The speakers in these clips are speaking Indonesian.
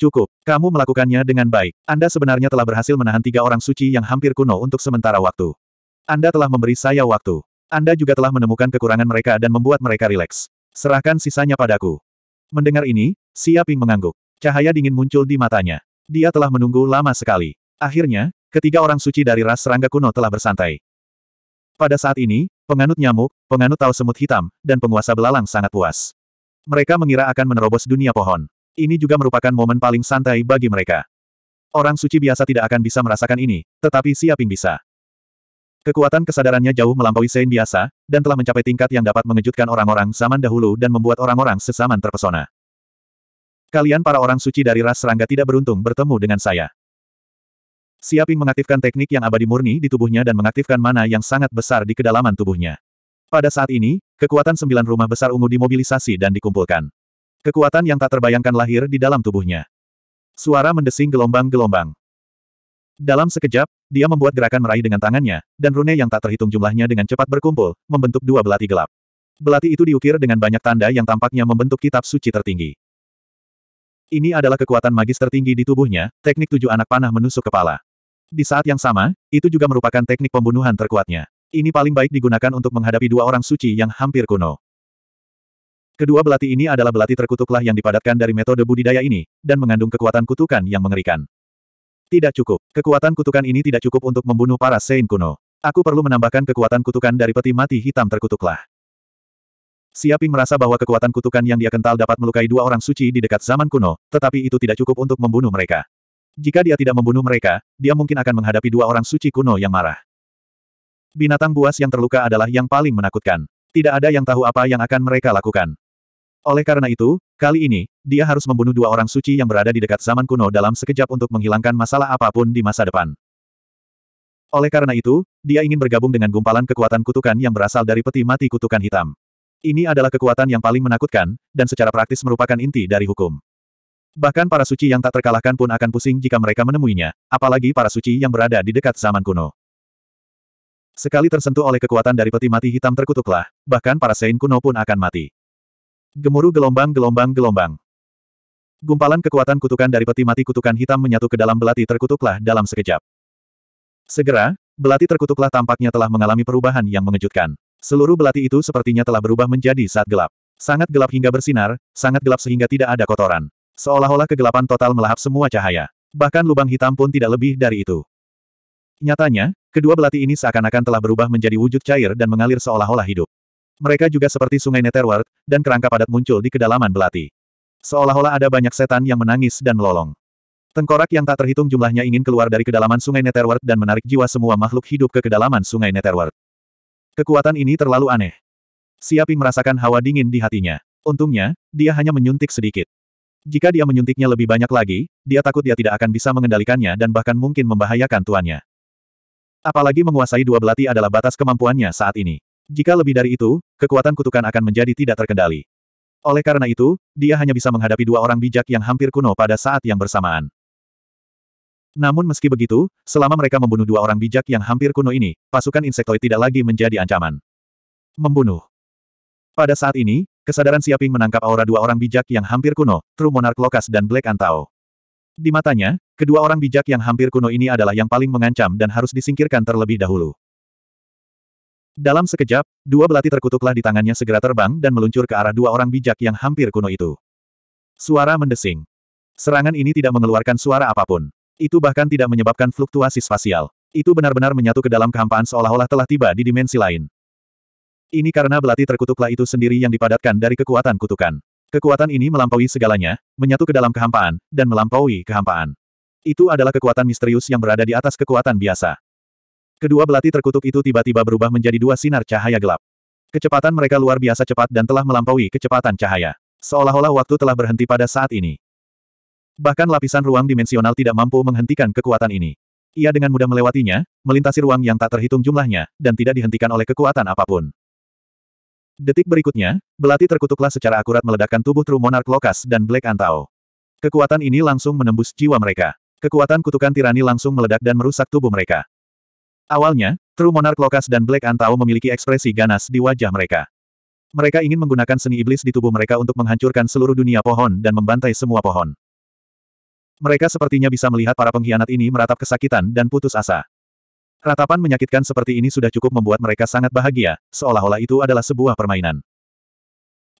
Cukup. Kamu melakukannya dengan baik. Anda sebenarnya telah berhasil menahan tiga orang suci yang hampir kuno untuk sementara waktu. Anda telah memberi saya waktu. Anda juga telah menemukan kekurangan mereka dan membuat mereka rileks. Serahkan sisanya padaku. Mendengar ini, Siaping mengangguk. Cahaya dingin muncul di matanya. Dia telah menunggu lama sekali. Akhirnya, ketiga orang suci dari ras serangga kuno telah bersantai. Pada saat ini, penganut nyamuk, penganut tau semut hitam, dan penguasa belalang sangat puas. Mereka mengira akan menerobos dunia pohon. Ini juga merupakan momen paling santai bagi mereka. Orang suci biasa tidak akan bisa merasakan ini, tetapi Siaping bisa. Kekuatan kesadarannya jauh melampaui Sein biasa, dan telah mencapai tingkat yang dapat mengejutkan orang-orang zaman dahulu dan membuat orang-orang sesaman terpesona. Kalian para orang suci dari ras serangga tidak beruntung bertemu dengan saya. Siaping mengaktifkan teknik yang abadi murni di tubuhnya dan mengaktifkan mana yang sangat besar di kedalaman tubuhnya. Pada saat ini, kekuatan sembilan rumah besar ungu dimobilisasi dan dikumpulkan. Kekuatan yang tak terbayangkan lahir di dalam tubuhnya. Suara mendesing gelombang-gelombang. Dalam sekejap, dia membuat gerakan meraih dengan tangannya, dan rune yang tak terhitung jumlahnya dengan cepat berkumpul, membentuk dua belati gelap. Belati itu diukir dengan banyak tanda yang tampaknya membentuk kitab suci tertinggi. Ini adalah kekuatan magis tertinggi di tubuhnya, teknik tujuh anak panah menusuk kepala. Di saat yang sama, itu juga merupakan teknik pembunuhan terkuatnya. Ini paling baik digunakan untuk menghadapi dua orang suci yang hampir kuno. Kedua belati ini adalah belati terkutuklah yang dipadatkan dari metode budidaya ini, dan mengandung kekuatan kutukan yang mengerikan. Tidak cukup. Kekuatan kutukan ini tidak cukup untuk membunuh para Sein kuno. Aku perlu menambahkan kekuatan kutukan dari peti mati hitam terkutuklah. Siaping merasa bahwa kekuatan kutukan yang dia kental dapat melukai dua orang suci di dekat zaman kuno, tetapi itu tidak cukup untuk membunuh mereka. Jika dia tidak membunuh mereka, dia mungkin akan menghadapi dua orang suci kuno yang marah. Binatang buas yang terluka adalah yang paling menakutkan. Tidak ada yang tahu apa yang akan mereka lakukan. Oleh karena itu, kali ini, dia harus membunuh dua orang suci yang berada di dekat zaman kuno dalam sekejap untuk menghilangkan masalah apapun di masa depan. Oleh karena itu, dia ingin bergabung dengan gumpalan kekuatan kutukan yang berasal dari peti mati kutukan hitam. Ini adalah kekuatan yang paling menakutkan, dan secara praktis merupakan inti dari hukum. Bahkan para suci yang tak terkalahkan pun akan pusing jika mereka menemuinya, apalagi para suci yang berada di dekat zaman kuno. Sekali tersentuh oleh kekuatan dari peti mati hitam terkutuklah, bahkan para sein kuno pun akan mati. Gemuruh gelombang-gelombang gelombang. Gumpalan kekuatan kutukan dari peti mati kutukan hitam menyatu ke dalam belati terkutuklah dalam sekejap. Segera, belati terkutuklah tampaknya telah mengalami perubahan yang mengejutkan. Seluruh belati itu sepertinya telah berubah menjadi saat gelap. Sangat gelap hingga bersinar, sangat gelap sehingga tidak ada kotoran. Seolah-olah kegelapan total melahap semua cahaya. Bahkan lubang hitam pun tidak lebih dari itu. Nyatanya, kedua belati ini seakan-akan telah berubah menjadi wujud cair dan mengalir seolah-olah hidup. Mereka juga seperti sungai Netherworld, dan kerangka padat muncul di kedalaman belati. Seolah-olah ada banyak setan yang menangis dan melolong. Tengkorak yang tak terhitung jumlahnya ingin keluar dari kedalaman sungai Netherworld dan menarik jiwa semua makhluk hidup ke kedalaman sungai Netherworld. Kekuatan ini terlalu aneh. Siaping merasakan hawa dingin di hatinya. Untungnya, dia hanya menyuntik sedikit. Jika dia menyuntiknya lebih banyak lagi, dia takut dia tidak akan bisa mengendalikannya dan bahkan mungkin membahayakan tuannya. Apalagi menguasai dua belati adalah batas kemampuannya saat ini. Jika lebih dari itu, kekuatan kutukan akan menjadi tidak terkendali. Oleh karena itu, dia hanya bisa menghadapi dua orang bijak yang hampir kuno pada saat yang bersamaan. Namun meski begitu, selama mereka membunuh dua orang bijak yang hampir kuno ini, pasukan insektoid tidak lagi menjadi ancaman. Membunuh. Pada saat ini, kesadaran Siaping menangkap aura dua orang bijak yang hampir kuno, True Monarch Lokas dan Black Antao. Di matanya, kedua orang bijak yang hampir kuno ini adalah yang paling mengancam dan harus disingkirkan terlebih dahulu. Dalam sekejap, dua belati terkutuklah di tangannya segera terbang dan meluncur ke arah dua orang bijak yang hampir kuno itu. Suara mendesing. Serangan ini tidak mengeluarkan suara apapun. Itu bahkan tidak menyebabkan fluktuasi spasial. Itu benar-benar menyatu ke dalam kehampaan seolah-olah telah tiba di dimensi lain. Ini karena belati terkutuklah itu sendiri yang dipadatkan dari kekuatan kutukan. Kekuatan ini melampaui segalanya, menyatu ke dalam kehampaan, dan melampaui kehampaan. Itu adalah kekuatan misterius yang berada di atas kekuatan biasa. Kedua belati terkutuk itu tiba-tiba berubah menjadi dua sinar cahaya gelap. Kecepatan mereka luar biasa cepat dan telah melampaui kecepatan cahaya. Seolah-olah waktu telah berhenti pada saat ini. Bahkan lapisan ruang dimensional tidak mampu menghentikan kekuatan ini. Ia dengan mudah melewatinya, melintasi ruang yang tak terhitung jumlahnya, dan tidak dihentikan oleh kekuatan apapun. Detik berikutnya, belati terkutuklah secara akurat meledakkan tubuh True Monarch Lokas dan Black Antao. Kekuatan ini langsung menembus jiwa mereka. Kekuatan kutukan tirani langsung meledak dan merusak tubuh mereka. Awalnya, True Monarch Lokas dan Black Antao memiliki ekspresi ganas di wajah mereka. Mereka ingin menggunakan seni iblis di tubuh mereka untuk menghancurkan seluruh dunia pohon dan membantai semua pohon. Mereka sepertinya bisa melihat para pengkhianat ini meratap kesakitan dan putus asa. Ratapan menyakitkan seperti ini sudah cukup membuat mereka sangat bahagia, seolah-olah itu adalah sebuah permainan.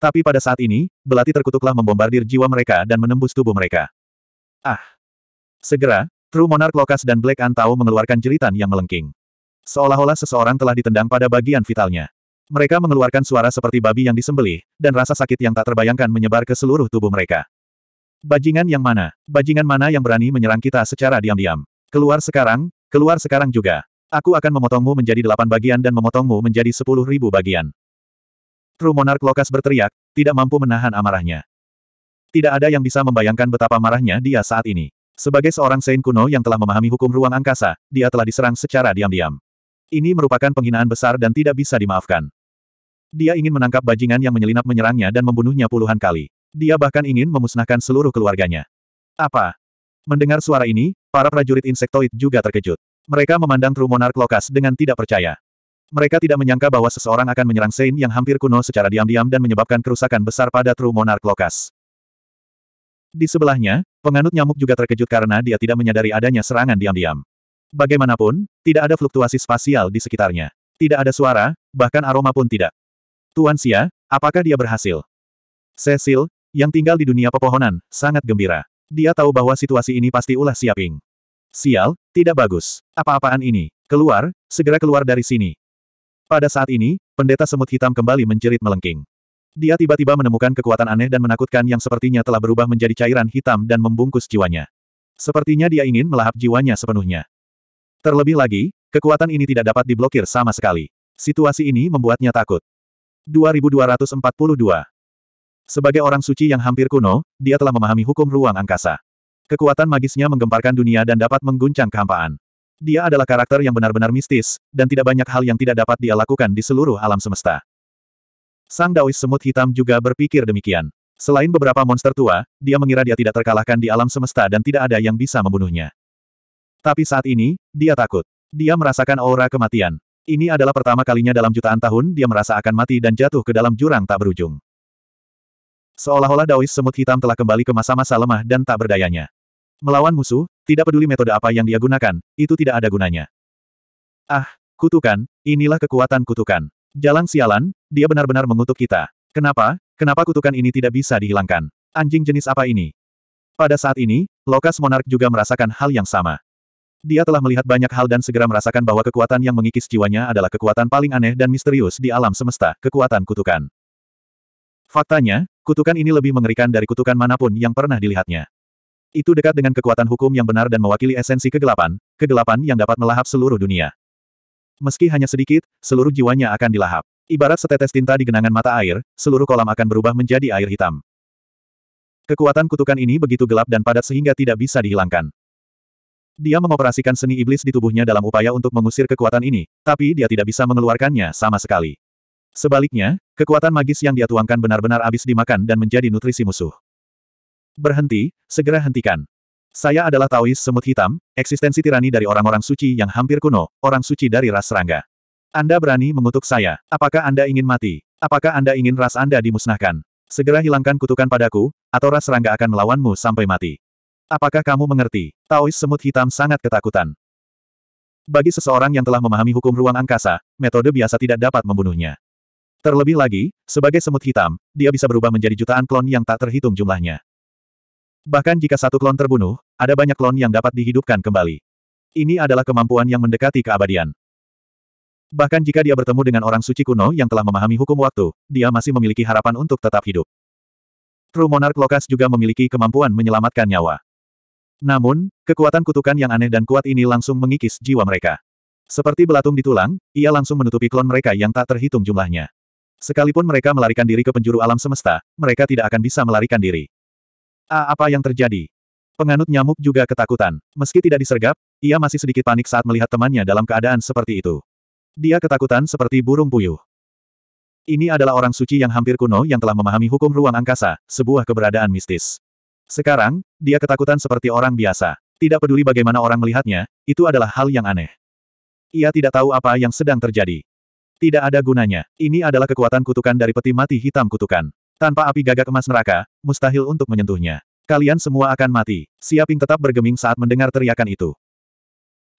Tapi pada saat ini, belati terkutuklah membombardir jiwa mereka dan menembus tubuh mereka. Ah! Segera, True Monarch Lokas dan Black Antao mengeluarkan jeritan yang melengking seolah-olah seseorang telah ditendang pada bagian vitalnya. Mereka mengeluarkan suara seperti babi yang disembelih, dan rasa sakit yang tak terbayangkan menyebar ke seluruh tubuh mereka. Bajingan yang mana? Bajingan mana yang berani menyerang kita secara diam-diam? Keluar sekarang, keluar sekarang juga. Aku akan memotongmu menjadi delapan bagian dan memotongmu menjadi sepuluh ribu bagian. True Monarch Lokas berteriak, tidak mampu menahan amarahnya. Tidak ada yang bisa membayangkan betapa marahnya dia saat ini. Sebagai seorang Saint kuno yang telah memahami hukum ruang angkasa, dia telah diserang secara diam-diam. Ini merupakan penghinaan besar dan tidak bisa dimaafkan. Dia ingin menangkap bajingan yang menyelinap menyerangnya dan membunuhnya puluhan kali. Dia bahkan ingin memusnahkan seluruh keluarganya. Apa? Mendengar suara ini, para prajurit insektoid juga terkejut. Mereka memandang True Monarch Lokas dengan tidak percaya. Mereka tidak menyangka bahwa seseorang akan menyerang Sein yang hampir kuno secara diam-diam dan menyebabkan kerusakan besar pada True Monarch Lokas. Di sebelahnya, penganut nyamuk juga terkejut karena dia tidak menyadari adanya serangan diam-diam. Bagaimanapun, tidak ada fluktuasi spasial di sekitarnya. Tidak ada suara, bahkan aroma pun tidak. Tuan Xia, apakah dia berhasil? Cecil, yang tinggal di dunia pepohonan, sangat gembira. Dia tahu bahwa situasi ini pasti ulah siaping. Sial, tidak bagus. Apa-apaan ini? Keluar, segera keluar dari sini. Pada saat ini, pendeta semut hitam kembali menjerit melengking. Dia tiba-tiba menemukan kekuatan aneh dan menakutkan yang sepertinya telah berubah menjadi cairan hitam dan membungkus jiwanya. Sepertinya dia ingin melahap jiwanya sepenuhnya. Terlebih lagi, kekuatan ini tidak dapat diblokir sama sekali. Situasi ini membuatnya takut. 2242 Sebagai orang suci yang hampir kuno, dia telah memahami hukum ruang angkasa. Kekuatan magisnya menggemparkan dunia dan dapat mengguncang kehampaan. Dia adalah karakter yang benar-benar mistis, dan tidak banyak hal yang tidak dapat dia lakukan di seluruh alam semesta. Sang Daois Semut Hitam juga berpikir demikian. Selain beberapa monster tua, dia mengira dia tidak terkalahkan di alam semesta dan tidak ada yang bisa membunuhnya. Tapi saat ini, dia takut. Dia merasakan aura kematian. Ini adalah pertama kalinya dalam jutaan tahun dia merasa akan mati dan jatuh ke dalam jurang tak berujung. Seolah-olah Daois semut hitam telah kembali ke masa-masa lemah dan tak berdayanya. Melawan musuh, tidak peduli metode apa yang dia gunakan, itu tidak ada gunanya. Ah, kutukan, inilah kekuatan kutukan. Jalan sialan, dia benar-benar mengutuk kita. Kenapa, kenapa kutukan ini tidak bisa dihilangkan? Anjing jenis apa ini? Pada saat ini, Lokas Monark juga merasakan hal yang sama. Dia telah melihat banyak hal dan segera merasakan bahwa kekuatan yang mengikis jiwanya adalah kekuatan paling aneh dan misterius di alam semesta, kekuatan kutukan. Faktanya, kutukan ini lebih mengerikan dari kutukan manapun yang pernah dilihatnya. Itu dekat dengan kekuatan hukum yang benar dan mewakili esensi kegelapan, kegelapan yang dapat melahap seluruh dunia. Meski hanya sedikit, seluruh jiwanya akan dilahap. Ibarat setetes tinta di genangan mata air, seluruh kolam akan berubah menjadi air hitam. Kekuatan kutukan ini begitu gelap dan padat sehingga tidak bisa dihilangkan. Dia mengoperasikan seni iblis di tubuhnya dalam upaya untuk mengusir kekuatan ini, tapi dia tidak bisa mengeluarkannya sama sekali. Sebaliknya, kekuatan magis yang dia tuangkan benar-benar habis dimakan dan menjadi nutrisi musuh. Berhenti, segera hentikan. Saya adalah Taois semut hitam, eksistensi tirani dari orang-orang suci yang hampir kuno, orang suci dari ras serangga. Anda berani mengutuk saya. Apakah Anda ingin mati? Apakah Anda ingin ras Anda dimusnahkan? Segera hilangkan kutukan padaku, atau ras serangga akan melawanmu sampai mati. Apakah kamu mengerti? Taois semut hitam sangat ketakutan. Bagi seseorang yang telah memahami hukum ruang angkasa, metode biasa tidak dapat membunuhnya. Terlebih lagi, sebagai semut hitam, dia bisa berubah menjadi jutaan klon yang tak terhitung jumlahnya. Bahkan jika satu klon terbunuh, ada banyak klon yang dapat dihidupkan kembali. Ini adalah kemampuan yang mendekati keabadian. Bahkan jika dia bertemu dengan orang suci kuno yang telah memahami hukum waktu, dia masih memiliki harapan untuk tetap hidup. True Monarch Lokas juga memiliki kemampuan menyelamatkan nyawa. Namun, kekuatan kutukan yang aneh dan kuat ini langsung mengikis jiwa mereka. Seperti belatung di tulang, ia langsung menutupi klon mereka yang tak terhitung jumlahnya. Sekalipun mereka melarikan diri ke penjuru alam semesta, mereka tidak akan bisa melarikan diri. A, apa yang terjadi? Penganut nyamuk juga ketakutan. Meski tidak disergap, ia masih sedikit panik saat melihat temannya dalam keadaan seperti itu. Dia ketakutan seperti burung puyuh. Ini adalah orang suci yang hampir kuno yang telah memahami hukum ruang angkasa, sebuah keberadaan mistis. Sekarang, dia ketakutan seperti orang biasa. Tidak peduli bagaimana orang melihatnya, itu adalah hal yang aneh. Ia tidak tahu apa yang sedang terjadi. Tidak ada gunanya. Ini adalah kekuatan kutukan dari peti mati hitam kutukan. Tanpa api gagak emas neraka, mustahil untuk menyentuhnya. Kalian semua akan mati. Siaping tetap bergeming saat mendengar teriakan itu.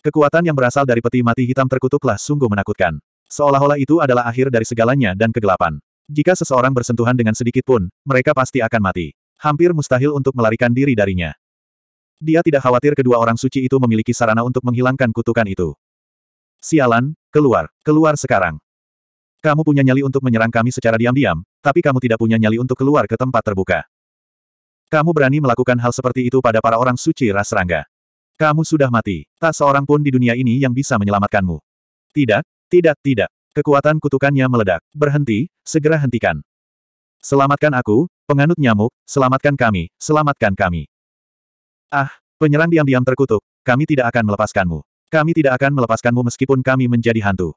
Kekuatan yang berasal dari peti mati hitam terkutuklah sungguh menakutkan. Seolah-olah itu adalah akhir dari segalanya dan kegelapan. Jika seseorang bersentuhan dengan sedikit pun, mereka pasti akan mati. Hampir mustahil untuk melarikan diri darinya. Dia tidak khawatir kedua orang suci itu memiliki sarana untuk menghilangkan kutukan itu. Sialan, keluar, keluar sekarang. Kamu punya nyali untuk menyerang kami secara diam-diam, tapi kamu tidak punya nyali untuk keluar ke tempat terbuka. Kamu berani melakukan hal seperti itu pada para orang suci ras serangga. Kamu sudah mati, tak seorang pun di dunia ini yang bisa menyelamatkanmu. Tidak, tidak, tidak. Kekuatan kutukannya meledak. Berhenti, segera hentikan. Selamatkan aku, Penganut nyamuk, selamatkan kami, selamatkan kami. Ah, penyerang diam-diam terkutuk, kami tidak akan melepaskanmu. Kami tidak akan melepaskanmu meskipun kami menjadi hantu.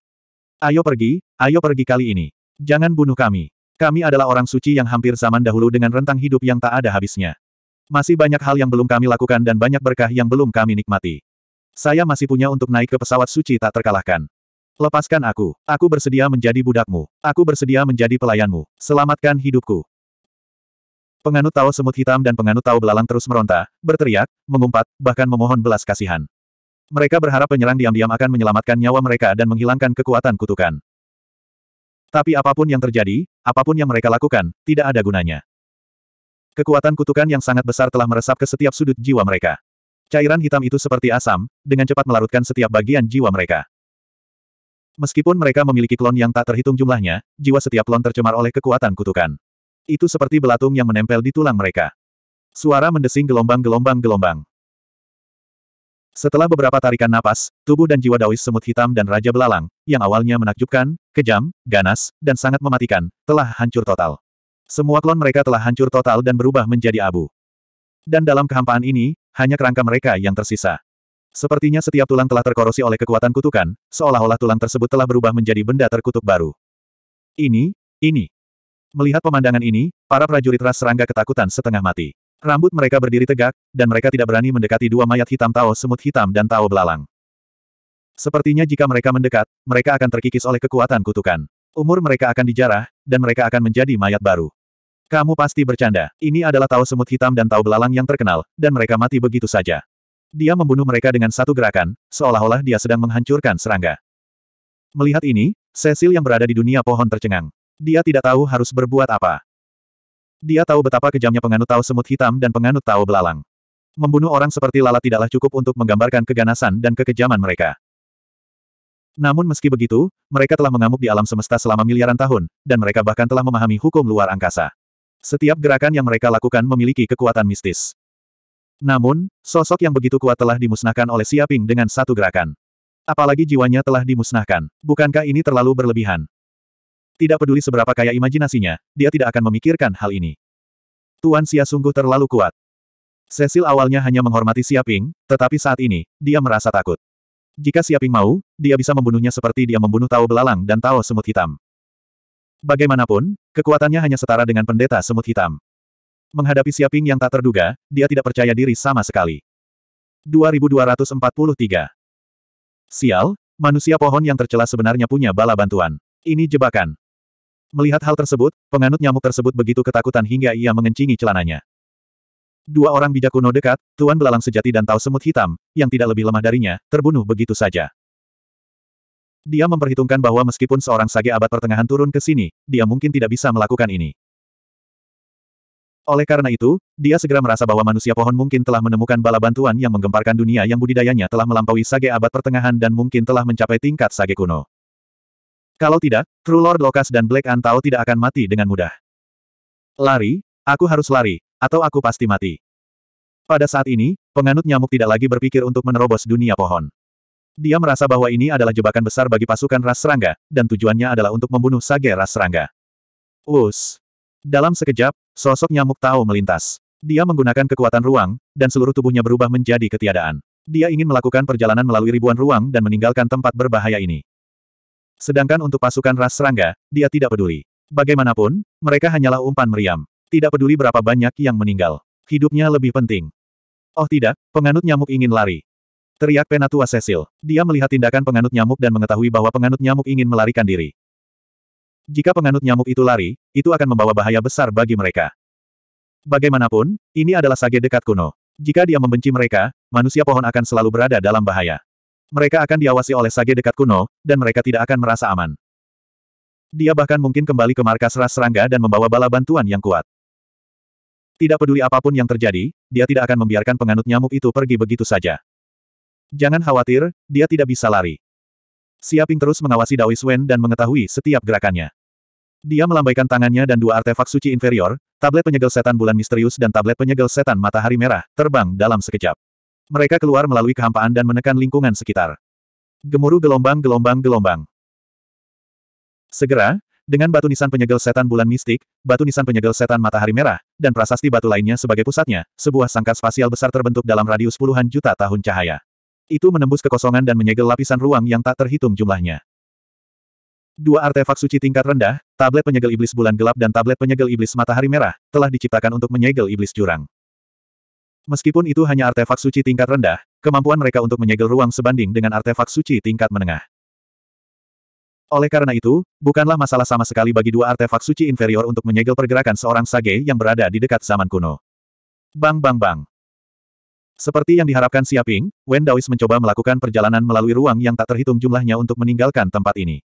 Ayo pergi, ayo pergi kali ini. Jangan bunuh kami. Kami adalah orang suci yang hampir zaman dahulu dengan rentang hidup yang tak ada habisnya. Masih banyak hal yang belum kami lakukan dan banyak berkah yang belum kami nikmati. Saya masih punya untuk naik ke pesawat suci tak terkalahkan. Lepaskan aku. Aku bersedia menjadi budakmu. Aku bersedia menjadi pelayanmu. Selamatkan hidupku. Penganut Tao Semut Hitam dan penganut Tao Belalang terus meronta, berteriak, mengumpat, bahkan memohon belas kasihan. Mereka berharap penyerang diam-diam akan menyelamatkan nyawa mereka dan menghilangkan kekuatan kutukan. Tapi apapun yang terjadi, apapun yang mereka lakukan, tidak ada gunanya. Kekuatan kutukan yang sangat besar telah meresap ke setiap sudut jiwa mereka. Cairan hitam itu seperti asam, dengan cepat melarutkan setiap bagian jiwa mereka. Meskipun mereka memiliki klon yang tak terhitung jumlahnya, jiwa setiap klon tercemar oleh kekuatan kutukan. Itu seperti belatung yang menempel di tulang mereka. Suara mendesing gelombang-gelombang-gelombang. Setelah beberapa tarikan napas, tubuh dan jiwa Daois semut hitam dan Raja Belalang, yang awalnya menakjubkan, kejam, ganas, dan sangat mematikan, telah hancur total. Semua klon mereka telah hancur total dan berubah menjadi abu. Dan dalam kehampaan ini, hanya kerangka mereka yang tersisa. Sepertinya setiap tulang telah terkorosi oleh kekuatan kutukan, seolah-olah tulang tersebut telah berubah menjadi benda terkutuk baru. Ini, ini. Melihat pemandangan ini, para prajurit ras serangga ketakutan setengah mati. Rambut mereka berdiri tegak, dan mereka tidak berani mendekati dua mayat hitam Tao semut hitam dan Tao belalang. Sepertinya jika mereka mendekat, mereka akan terkikis oleh kekuatan kutukan. Umur mereka akan dijarah, dan mereka akan menjadi mayat baru. Kamu pasti bercanda. Ini adalah Tao Semut Hitam dan Tao Belalang yang terkenal, dan mereka mati begitu saja. Dia membunuh mereka dengan satu gerakan, seolah-olah dia sedang menghancurkan serangga. Melihat ini, Cecil yang berada di dunia pohon tercengang. Dia tidak tahu harus berbuat apa. Dia tahu betapa kejamnya penganut tahu semut hitam dan penganut tahu belalang. Membunuh orang seperti Lala tidaklah cukup untuk menggambarkan keganasan dan kekejaman mereka. Namun meski begitu, mereka telah mengamuk di alam semesta selama miliaran tahun, dan mereka bahkan telah memahami hukum luar angkasa. Setiap gerakan yang mereka lakukan memiliki kekuatan mistis. Namun, sosok yang begitu kuat telah dimusnahkan oleh Siaping dengan satu gerakan. Apalagi jiwanya telah dimusnahkan. Bukankah ini terlalu berlebihan? Tidak peduli seberapa kaya imajinasinya, dia tidak akan memikirkan hal ini. Tuan Xia sungguh terlalu kuat. Cecil awalnya hanya menghormati Siaping, tetapi saat ini, dia merasa takut. Jika Siaping mau, dia bisa membunuhnya seperti dia membunuh Tao Belalang dan Tao Semut Hitam. Bagaimanapun, kekuatannya hanya setara dengan pendeta Semut Hitam. Menghadapi Siaping yang tak terduga, dia tidak percaya diri sama sekali. 2243 Sial, manusia pohon yang tercela sebenarnya punya bala bantuan. Ini jebakan. Melihat hal tersebut, penganut nyamuk tersebut begitu ketakutan hingga ia mengencingi celananya. Dua orang bijak kuno dekat, Tuan Belalang Sejati dan Tau Semut Hitam, yang tidak lebih lemah darinya, terbunuh begitu saja. Dia memperhitungkan bahwa meskipun seorang sage abad pertengahan turun ke sini, dia mungkin tidak bisa melakukan ini. Oleh karena itu, dia segera merasa bahwa manusia pohon mungkin telah menemukan bala bantuan yang menggemparkan dunia yang budidayanya telah melampaui sage abad pertengahan dan mungkin telah mencapai tingkat sage kuno. Kalau tidak, True Lord Lokas dan Black Antao tidak akan mati dengan mudah. Lari, aku harus lari, atau aku pasti mati. Pada saat ini, penganut nyamuk tidak lagi berpikir untuk menerobos dunia pohon. Dia merasa bahwa ini adalah jebakan besar bagi pasukan ras serangga, dan tujuannya adalah untuk membunuh sage ras serangga. Us. Dalam sekejap, sosok nyamuk tahu melintas. Dia menggunakan kekuatan ruang, dan seluruh tubuhnya berubah menjadi ketiadaan. Dia ingin melakukan perjalanan melalui ribuan ruang dan meninggalkan tempat berbahaya ini. Sedangkan untuk pasukan ras serangga, dia tidak peduli. Bagaimanapun, mereka hanyalah umpan meriam. Tidak peduli berapa banyak yang meninggal. Hidupnya lebih penting. Oh tidak, penganut nyamuk ingin lari. Teriak Penatua Cecil. Dia melihat tindakan penganut nyamuk dan mengetahui bahwa penganut nyamuk ingin melarikan diri. Jika penganut nyamuk itu lari, itu akan membawa bahaya besar bagi mereka. Bagaimanapun, ini adalah sage dekat kuno. Jika dia membenci mereka, manusia pohon akan selalu berada dalam bahaya. Mereka akan diawasi oleh sage dekat kuno, dan mereka tidak akan merasa aman. Dia bahkan mungkin kembali ke markas ras serangga dan membawa bala bantuan yang kuat. Tidak peduli apapun yang terjadi, dia tidak akan membiarkan penganut nyamuk itu pergi begitu saja. Jangan khawatir, dia tidak bisa lari. Siaping terus mengawasi Dawis Wen dan mengetahui setiap gerakannya. Dia melambaikan tangannya dan dua artefak suci inferior, tablet penyegel setan bulan misterius dan tablet penyegel setan matahari merah, terbang dalam sekejap. Mereka keluar melalui kehampaan dan menekan lingkungan sekitar. Gemuruh gelombang-gelombang gelombang. Segera, dengan batu nisan penyegel setan bulan mistik, batu nisan penyegel setan matahari merah, dan prasasti batu lainnya sebagai pusatnya, sebuah sangkar spasial besar terbentuk dalam radius puluhan juta tahun cahaya. Itu menembus kekosongan dan menyegel lapisan ruang yang tak terhitung jumlahnya. Dua artefak suci tingkat rendah, tablet penyegel iblis bulan gelap dan tablet penyegel iblis matahari merah, telah diciptakan untuk menyegel iblis jurang. Meskipun itu hanya artefak suci tingkat rendah, kemampuan mereka untuk menyegel ruang sebanding dengan artefak suci tingkat menengah. Oleh karena itu, bukanlah masalah sama sekali bagi dua artefak suci inferior untuk menyegel pergerakan seorang sage yang berada di dekat zaman kuno. Bang bang bang. Seperti yang diharapkan Siaping, Wen Daois mencoba melakukan perjalanan melalui ruang yang tak terhitung jumlahnya untuk meninggalkan tempat ini.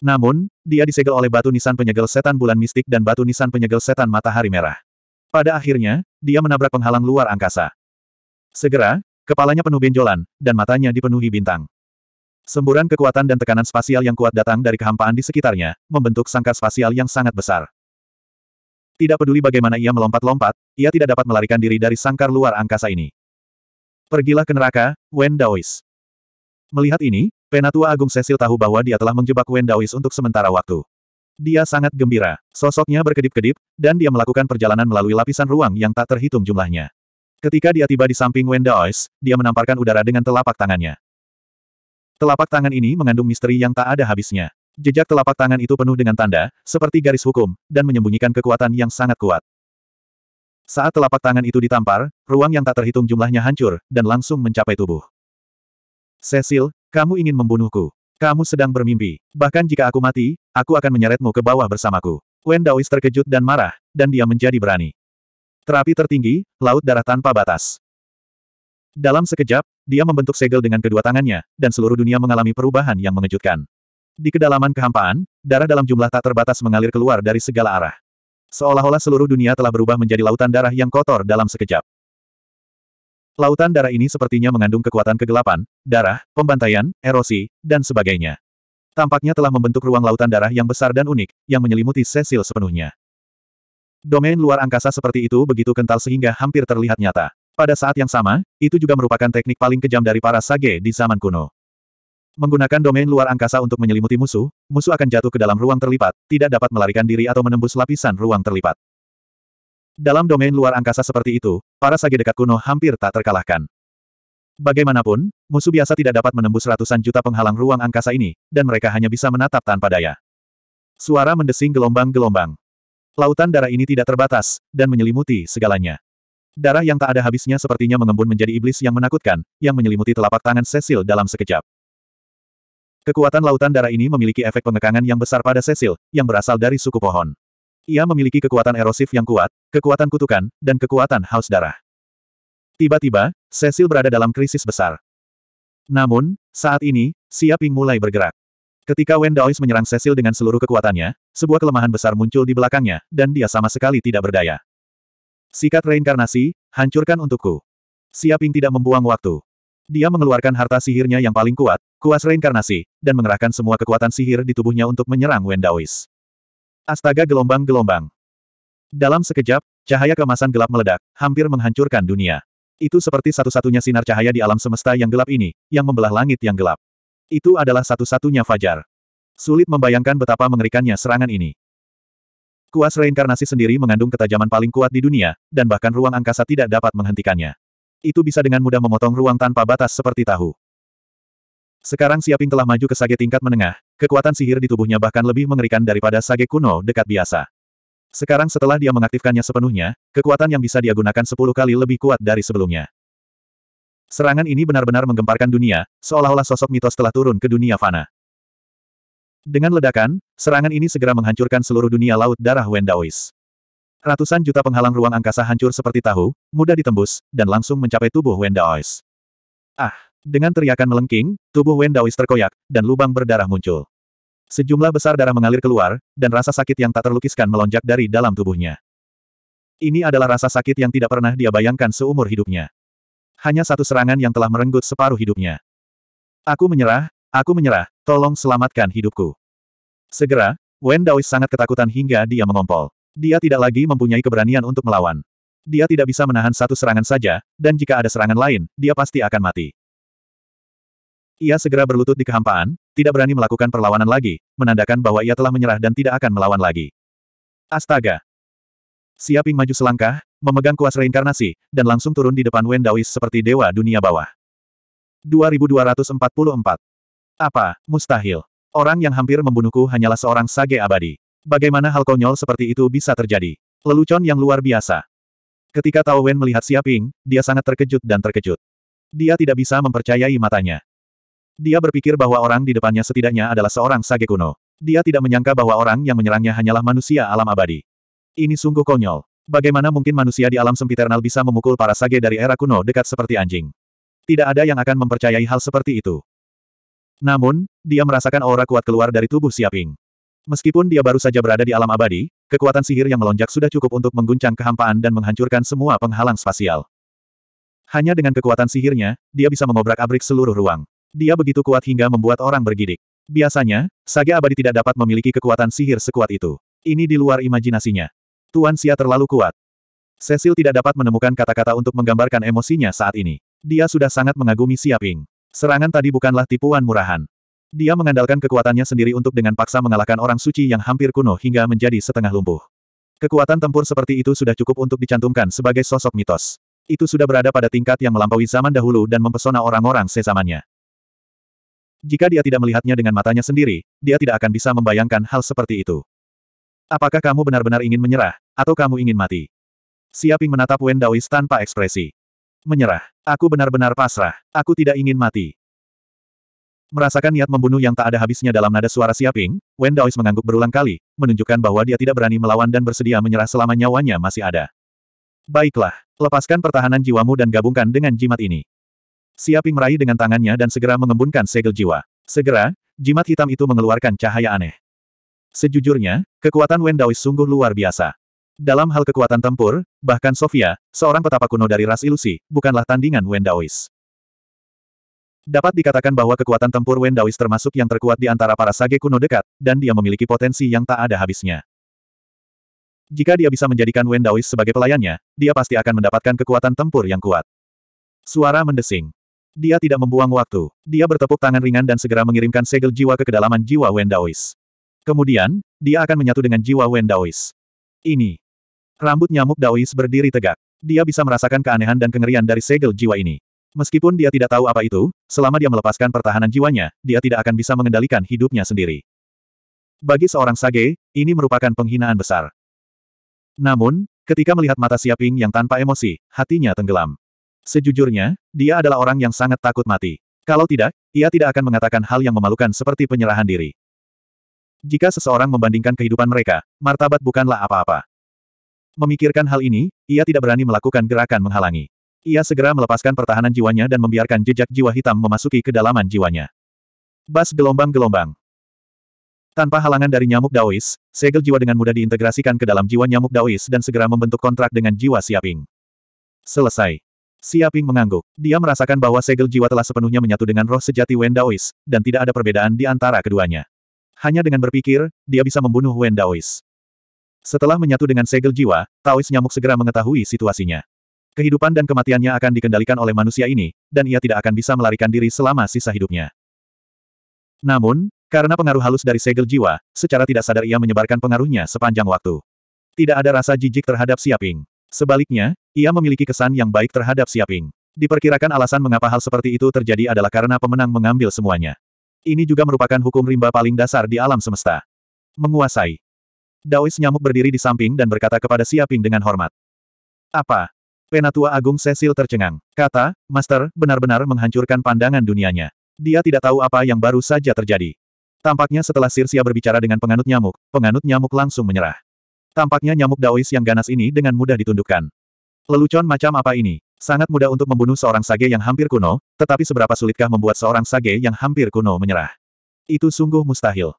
Namun, dia disegel oleh batu nisan penyegel setan bulan mistik dan batu nisan penyegel setan matahari merah. Pada akhirnya, dia menabrak penghalang luar angkasa. Segera, kepalanya penuh benjolan, dan matanya dipenuhi bintang. Semburan kekuatan dan tekanan spasial yang kuat datang dari kehampaan di sekitarnya, membentuk sangkar spasial yang sangat besar. Tidak peduli bagaimana ia melompat-lompat, ia tidak dapat melarikan diri dari sangkar luar angkasa ini. Pergilah ke neraka, Wen Daois. Melihat ini, Penatua Agung Cecil tahu bahwa dia telah menjebak Wen Daois untuk sementara waktu. Dia sangat gembira. Sosoknya berkedip-kedip, dan dia melakukan perjalanan melalui lapisan ruang yang tak terhitung jumlahnya. Ketika dia tiba di samping Wendaois, dia menamparkan udara dengan telapak tangannya. Telapak tangan ini mengandung misteri yang tak ada habisnya. Jejak telapak tangan itu penuh dengan tanda, seperti garis hukum, dan menyembunyikan kekuatan yang sangat kuat. Saat telapak tangan itu ditampar, ruang yang tak terhitung jumlahnya hancur, dan langsung mencapai tubuh. Cecil, kamu ingin membunuhku. Kamu sedang bermimpi. Bahkan jika aku mati, aku akan menyeretmu ke bawah bersamaku. Wen Daois terkejut dan marah, dan dia menjadi berani. Terapi tertinggi, laut darah tanpa batas. Dalam sekejap, dia membentuk segel dengan kedua tangannya, dan seluruh dunia mengalami perubahan yang mengejutkan. Di kedalaman kehampaan, darah dalam jumlah tak terbatas mengalir keluar dari segala arah. Seolah-olah seluruh dunia telah berubah menjadi lautan darah yang kotor dalam sekejap. Lautan darah ini sepertinya mengandung kekuatan kegelapan, darah, pembantaian, erosi, dan sebagainya. Tampaknya telah membentuk ruang lautan darah yang besar dan unik, yang menyelimuti sesil sepenuhnya. Domain luar angkasa seperti itu begitu kental sehingga hampir terlihat nyata. Pada saat yang sama, itu juga merupakan teknik paling kejam dari para sage di zaman kuno. Menggunakan domain luar angkasa untuk menyelimuti musuh, musuh akan jatuh ke dalam ruang terlipat, tidak dapat melarikan diri atau menembus lapisan ruang terlipat. Dalam domain luar angkasa seperti itu, para sage dekat kuno hampir tak terkalahkan. Bagaimanapun, musuh biasa tidak dapat menembus ratusan juta penghalang ruang angkasa ini, dan mereka hanya bisa menatap tanpa daya. Suara mendesing gelombang-gelombang. Lautan darah ini tidak terbatas, dan menyelimuti segalanya. Darah yang tak ada habisnya sepertinya mengembun menjadi iblis yang menakutkan, yang menyelimuti telapak tangan Cecil dalam sekejap. Kekuatan lautan darah ini memiliki efek pengekangan yang besar pada Cecil, yang berasal dari suku pohon. Ia memiliki kekuatan erosif yang kuat, kekuatan kutukan, dan kekuatan haus darah. Tiba-tiba, Cecil berada dalam krisis besar. Namun, saat ini, Siaping mulai bergerak. Ketika Wen Daois menyerang Cecil dengan seluruh kekuatannya, sebuah kelemahan besar muncul di belakangnya, dan dia sama sekali tidak berdaya. Sikat reinkarnasi, hancurkan untukku. Siaping tidak membuang waktu. Dia mengeluarkan harta sihirnya yang paling kuat, kuas reinkarnasi, dan mengerahkan semua kekuatan sihir di tubuhnya untuk menyerang Wen Daois. Astaga gelombang-gelombang. Dalam sekejap, cahaya kemasan gelap meledak, hampir menghancurkan dunia. Itu seperti satu-satunya sinar cahaya di alam semesta yang gelap ini, yang membelah langit yang gelap. Itu adalah satu-satunya fajar. Sulit membayangkan betapa mengerikannya serangan ini. Kuas reinkarnasi sendiri mengandung ketajaman paling kuat di dunia, dan bahkan ruang angkasa tidak dapat menghentikannya. Itu bisa dengan mudah memotong ruang tanpa batas seperti tahu. Sekarang Siaping telah maju ke sage tingkat menengah, Kekuatan sihir di tubuhnya bahkan lebih mengerikan daripada sage kuno dekat biasa. Sekarang setelah dia mengaktifkannya sepenuhnya, kekuatan yang bisa dia gunakan sepuluh kali lebih kuat dari sebelumnya. Serangan ini benar-benar menggemparkan dunia, seolah-olah sosok mitos telah turun ke dunia fana. Dengan ledakan, serangan ini segera menghancurkan seluruh dunia laut darah Wendaois. Ratusan juta penghalang ruang angkasa hancur seperti tahu, mudah ditembus, dan langsung mencapai tubuh Wendaois. Ah! Dengan teriakan melengking, tubuh Wen Daois terkoyak, dan lubang berdarah muncul. Sejumlah besar darah mengalir keluar, dan rasa sakit yang tak terlukiskan melonjak dari dalam tubuhnya. Ini adalah rasa sakit yang tidak pernah dia bayangkan seumur hidupnya. Hanya satu serangan yang telah merenggut separuh hidupnya. Aku menyerah, aku menyerah, tolong selamatkan hidupku. Segera, Wen Daois sangat ketakutan hingga dia mengompol. Dia tidak lagi mempunyai keberanian untuk melawan. Dia tidak bisa menahan satu serangan saja, dan jika ada serangan lain, dia pasti akan mati. Ia segera berlutut di kehampaan, tidak berani melakukan perlawanan lagi, menandakan bahwa ia telah menyerah dan tidak akan melawan lagi. Astaga! Siaping maju selangkah, memegang kuas reinkarnasi, dan langsung turun di depan Wen Daois seperti dewa dunia bawah. 2244 Apa, mustahil. Orang yang hampir membunuhku hanyalah seorang sage abadi. Bagaimana hal konyol seperti itu bisa terjadi? Lelucon yang luar biasa. Ketika Tao Wen melihat Siaping, dia sangat terkejut dan terkejut. Dia tidak bisa mempercayai matanya. Dia berpikir bahwa orang di depannya setidaknya adalah seorang sage kuno. Dia tidak menyangka bahwa orang yang menyerangnya hanyalah manusia alam abadi. Ini sungguh konyol. Bagaimana mungkin manusia di alam sempiternal bisa memukul para sage dari era kuno dekat seperti anjing? Tidak ada yang akan mempercayai hal seperti itu. Namun, dia merasakan aura kuat keluar dari tubuh Siaping. Meskipun dia baru saja berada di alam abadi, kekuatan sihir yang melonjak sudah cukup untuk mengguncang kehampaan dan menghancurkan semua penghalang spasial. Hanya dengan kekuatan sihirnya, dia bisa mengobrak-abrik seluruh ruang. Dia begitu kuat hingga membuat orang bergidik. Biasanya, Saga Abadi tidak dapat memiliki kekuatan sihir sekuat itu. Ini di luar imajinasinya. Tuan Sia terlalu kuat. Cecil tidak dapat menemukan kata-kata untuk menggambarkan emosinya saat ini. Dia sudah sangat mengagumi Siaping. Ping. Serangan tadi bukanlah tipuan murahan. Dia mengandalkan kekuatannya sendiri untuk dengan paksa mengalahkan orang suci yang hampir kuno hingga menjadi setengah lumpuh. Kekuatan tempur seperti itu sudah cukup untuk dicantumkan sebagai sosok mitos. Itu sudah berada pada tingkat yang melampaui zaman dahulu dan mempesona orang-orang sezamannya. Jika dia tidak melihatnya dengan matanya sendiri, dia tidak akan bisa membayangkan hal seperti itu. Apakah kamu benar-benar ingin menyerah, atau kamu ingin mati? Siaping menatap Wen Daois tanpa ekspresi. Menyerah. Aku benar-benar pasrah. Aku tidak ingin mati. Merasakan niat membunuh yang tak ada habisnya dalam nada suara Siaping, Wen Daois mengangguk berulang kali, menunjukkan bahwa dia tidak berani melawan dan bersedia menyerah selama nyawanya masih ada. Baiklah, lepaskan pertahanan jiwamu dan gabungkan dengan jimat ini. Siaping meraih dengan tangannya dan segera mengembunkan segel jiwa. Segera, jimat hitam itu mengeluarkan cahaya aneh. Sejujurnya, kekuatan Wendawis sungguh luar biasa. Dalam hal kekuatan tempur, bahkan Sofia, seorang petapa kuno dari ras ilusi, bukanlah tandingan Wendawis. Dapat dikatakan bahwa kekuatan tempur Wendawis termasuk yang terkuat di antara para sage kuno dekat, dan dia memiliki potensi yang tak ada habisnya. Jika dia bisa menjadikan Wendawis sebagai pelayannya, dia pasti akan mendapatkan kekuatan tempur yang kuat. Suara mendesing. Dia tidak membuang waktu. Dia bertepuk tangan ringan dan segera mengirimkan segel jiwa ke kedalaman jiwa Wendaois. Kemudian, dia akan menyatu dengan jiwa Wendaois. Ini. Rambut nyamuk Daois berdiri tegak. Dia bisa merasakan keanehan dan kengerian dari segel jiwa ini. Meskipun dia tidak tahu apa itu, selama dia melepaskan pertahanan jiwanya, dia tidak akan bisa mengendalikan hidupnya sendiri. Bagi seorang sage, ini merupakan penghinaan besar. Namun, ketika melihat mata Siaping yang tanpa emosi, hatinya tenggelam. Sejujurnya, dia adalah orang yang sangat takut mati. Kalau tidak, ia tidak akan mengatakan hal yang memalukan seperti penyerahan diri. Jika seseorang membandingkan kehidupan mereka, martabat bukanlah apa-apa. Memikirkan hal ini, ia tidak berani melakukan gerakan menghalangi. Ia segera melepaskan pertahanan jiwanya dan membiarkan jejak jiwa hitam memasuki kedalaman jiwanya. Bas gelombang-gelombang. Tanpa halangan dari nyamuk Daois, segel jiwa dengan mudah diintegrasikan ke dalam jiwa nyamuk Daois dan segera membentuk kontrak dengan jiwa Siaping. Selesai. Siaping mengangguk. Dia merasakan bahwa segel jiwa telah sepenuhnya menyatu dengan roh sejati Wen Daois, dan tidak ada perbedaan di antara keduanya. Hanya dengan berpikir, dia bisa membunuh Wen Daois. Setelah menyatu dengan segel jiwa, Taois nyamuk segera mengetahui situasinya. Kehidupan dan kematiannya akan dikendalikan oleh manusia ini, dan ia tidak akan bisa melarikan diri selama sisa hidupnya. Namun, karena pengaruh halus dari segel jiwa, secara tidak sadar ia menyebarkan pengaruhnya sepanjang waktu. Tidak ada rasa jijik terhadap Siaping. Sebaliknya, ia memiliki kesan yang baik terhadap Siaping. Diperkirakan alasan mengapa hal seperti itu terjadi adalah karena pemenang mengambil semuanya. Ini juga merupakan hukum rimba paling dasar di alam semesta. Menguasai. Daois nyamuk berdiri di samping dan berkata kepada Siaping dengan hormat. Apa? Penatua Agung Cecil tercengang. Kata, Master, benar-benar menghancurkan pandangan dunianya. Dia tidak tahu apa yang baru saja terjadi. Tampaknya setelah Sirsia berbicara dengan penganut nyamuk, penganut nyamuk langsung menyerah. Tampaknya nyamuk Daois yang ganas ini dengan mudah ditundukkan. Lelucon macam apa ini? Sangat mudah untuk membunuh seorang sage yang hampir kuno, tetapi seberapa sulitkah membuat seorang sage yang hampir kuno menyerah? Itu sungguh mustahil.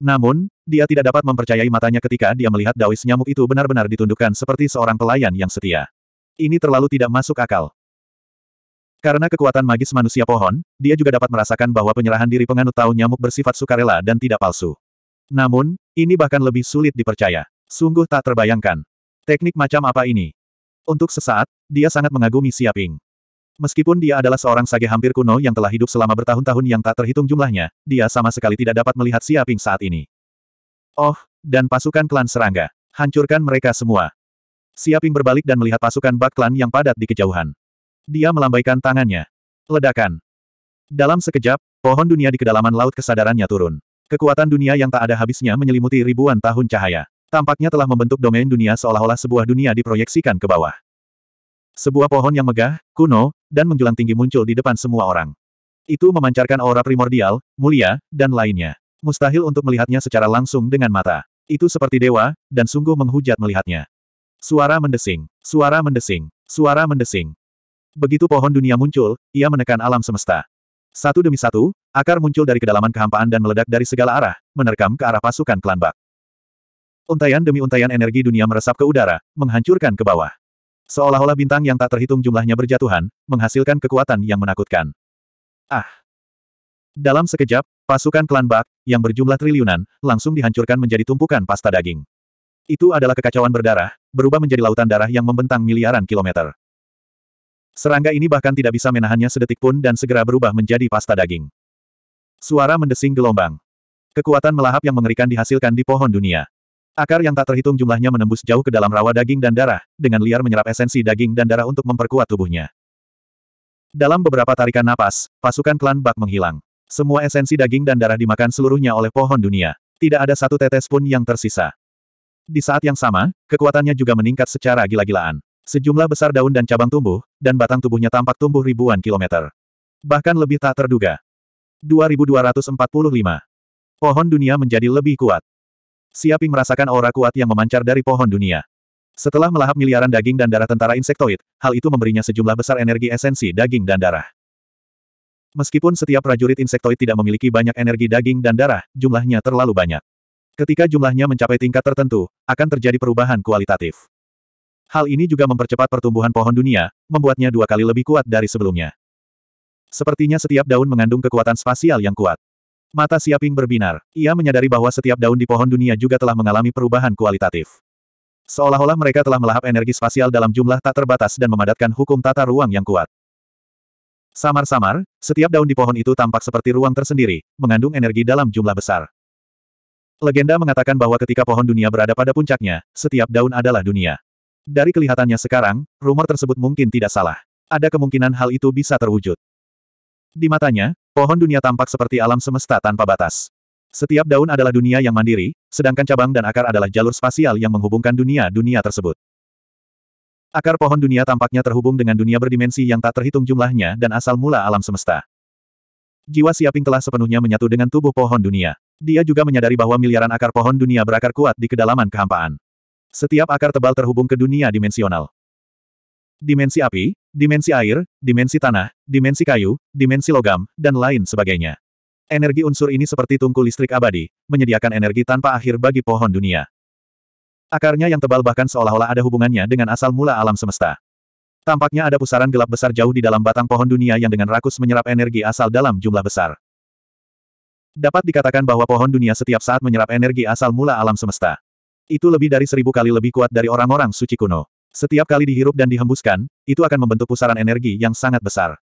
Namun, dia tidak dapat mempercayai matanya ketika dia melihat Daois nyamuk itu benar-benar ditundukkan seperti seorang pelayan yang setia. Ini terlalu tidak masuk akal. Karena kekuatan magis manusia pohon, dia juga dapat merasakan bahwa penyerahan diri penganut tahu nyamuk bersifat sukarela dan tidak palsu. Namun, ini bahkan lebih sulit dipercaya. Sungguh tak terbayangkan. Teknik macam apa ini? Untuk sesaat, dia sangat mengagumi Siaping. Meskipun dia adalah seorang sage hampir kuno yang telah hidup selama bertahun-tahun yang tak terhitung jumlahnya, dia sama sekali tidak dapat melihat Siaping saat ini. Oh, dan pasukan klan serangga. Hancurkan mereka semua. Siaping berbalik dan melihat pasukan bak klan yang padat di kejauhan. Dia melambaikan tangannya. Ledakan. Dalam sekejap, pohon dunia di kedalaman laut kesadarannya turun. Kekuatan dunia yang tak ada habisnya menyelimuti ribuan tahun cahaya. Tampaknya telah membentuk domain dunia seolah-olah sebuah dunia diproyeksikan ke bawah. Sebuah pohon yang megah, kuno, dan menjulang tinggi muncul di depan semua orang. Itu memancarkan aura primordial, mulia, dan lainnya. Mustahil untuk melihatnya secara langsung dengan mata. Itu seperti dewa, dan sungguh menghujat melihatnya. Suara mendesing, suara mendesing, suara mendesing. Begitu pohon dunia muncul, ia menekan alam semesta. Satu demi satu, akar muncul dari kedalaman kehampaan dan meledak dari segala arah, menerkam ke arah pasukan klan Bak. Untaian demi untayan energi dunia meresap ke udara, menghancurkan ke bawah. Seolah-olah bintang yang tak terhitung jumlahnya berjatuhan, menghasilkan kekuatan yang menakutkan. Ah! Dalam sekejap, pasukan klan Bak, yang berjumlah triliunan, langsung dihancurkan menjadi tumpukan pasta daging. Itu adalah kekacauan berdarah, berubah menjadi lautan darah yang membentang miliaran kilometer. Serangga ini bahkan tidak bisa menahannya sedetik pun dan segera berubah menjadi pasta daging. Suara mendesing gelombang. Kekuatan melahap yang mengerikan dihasilkan di pohon dunia. Akar yang tak terhitung jumlahnya menembus jauh ke dalam rawa daging dan darah, dengan liar menyerap esensi daging dan darah untuk memperkuat tubuhnya. Dalam beberapa tarikan napas, pasukan klan Bak menghilang. Semua esensi daging dan darah dimakan seluruhnya oleh pohon dunia. Tidak ada satu tetes pun yang tersisa. Di saat yang sama, kekuatannya juga meningkat secara gila-gilaan. Sejumlah besar daun dan cabang tumbuh, dan batang tubuhnya tampak tumbuh ribuan kilometer. Bahkan lebih tak terduga. 2245. Pohon dunia menjadi lebih kuat. Siaping merasakan aura kuat yang memancar dari pohon dunia. Setelah melahap miliaran daging dan darah tentara insektoid, hal itu memberinya sejumlah besar energi esensi daging dan darah. Meskipun setiap prajurit insektoid tidak memiliki banyak energi daging dan darah, jumlahnya terlalu banyak. Ketika jumlahnya mencapai tingkat tertentu, akan terjadi perubahan kualitatif. Hal ini juga mempercepat pertumbuhan pohon dunia, membuatnya dua kali lebih kuat dari sebelumnya. Sepertinya setiap daun mengandung kekuatan spasial yang kuat. Mata Siaping berbinar. Ia menyadari bahwa setiap daun di pohon dunia juga telah mengalami perubahan kualitatif. Seolah-olah mereka telah melahap energi spasial dalam jumlah tak terbatas dan memadatkan hukum tata ruang yang kuat. Samar-samar, setiap daun di pohon itu tampak seperti ruang tersendiri, mengandung energi dalam jumlah besar. Legenda mengatakan bahwa ketika pohon dunia berada pada puncaknya, setiap daun adalah dunia. Dari kelihatannya sekarang, rumor tersebut mungkin tidak salah. Ada kemungkinan hal itu bisa terwujud. Di matanya, pohon dunia tampak seperti alam semesta tanpa batas. Setiap daun adalah dunia yang mandiri, sedangkan cabang dan akar adalah jalur spasial yang menghubungkan dunia-dunia tersebut. Akar pohon dunia tampaknya terhubung dengan dunia berdimensi yang tak terhitung jumlahnya dan asal mula alam semesta. Jiwa Siaping telah sepenuhnya menyatu dengan tubuh pohon dunia. Dia juga menyadari bahwa miliaran akar pohon dunia berakar kuat di kedalaman kehampaan. Setiap akar tebal terhubung ke dunia dimensional. Dimensi api, dimensi air, dimensi tanah, dimensi kayu, dimensi logam, dan lain sebagainya. Energi unsur ini seperti tungku listrik abadi, menyediakan energi tanpa akhir bagi pohon dunia. Akarnya yang tebal bahkan seolah-olah ada hubungannya dengan asal mula alam semesta. Tampaknya ada pusaran gelap besar jauh di dalam batang pohon dunia yang dengan rakus menyerap energi asal dalam jumlah besar. Dapat dikatakan bahwa pohon dunia setiap saat menyerap energi asal mula alam semesta. Itu lebih dari seribu kali lebih kuat dari orang-orang suci kuno. Setiap kali dihirup dan dihembuskan, itu akan membentuk pusaran energi yang sangat besar.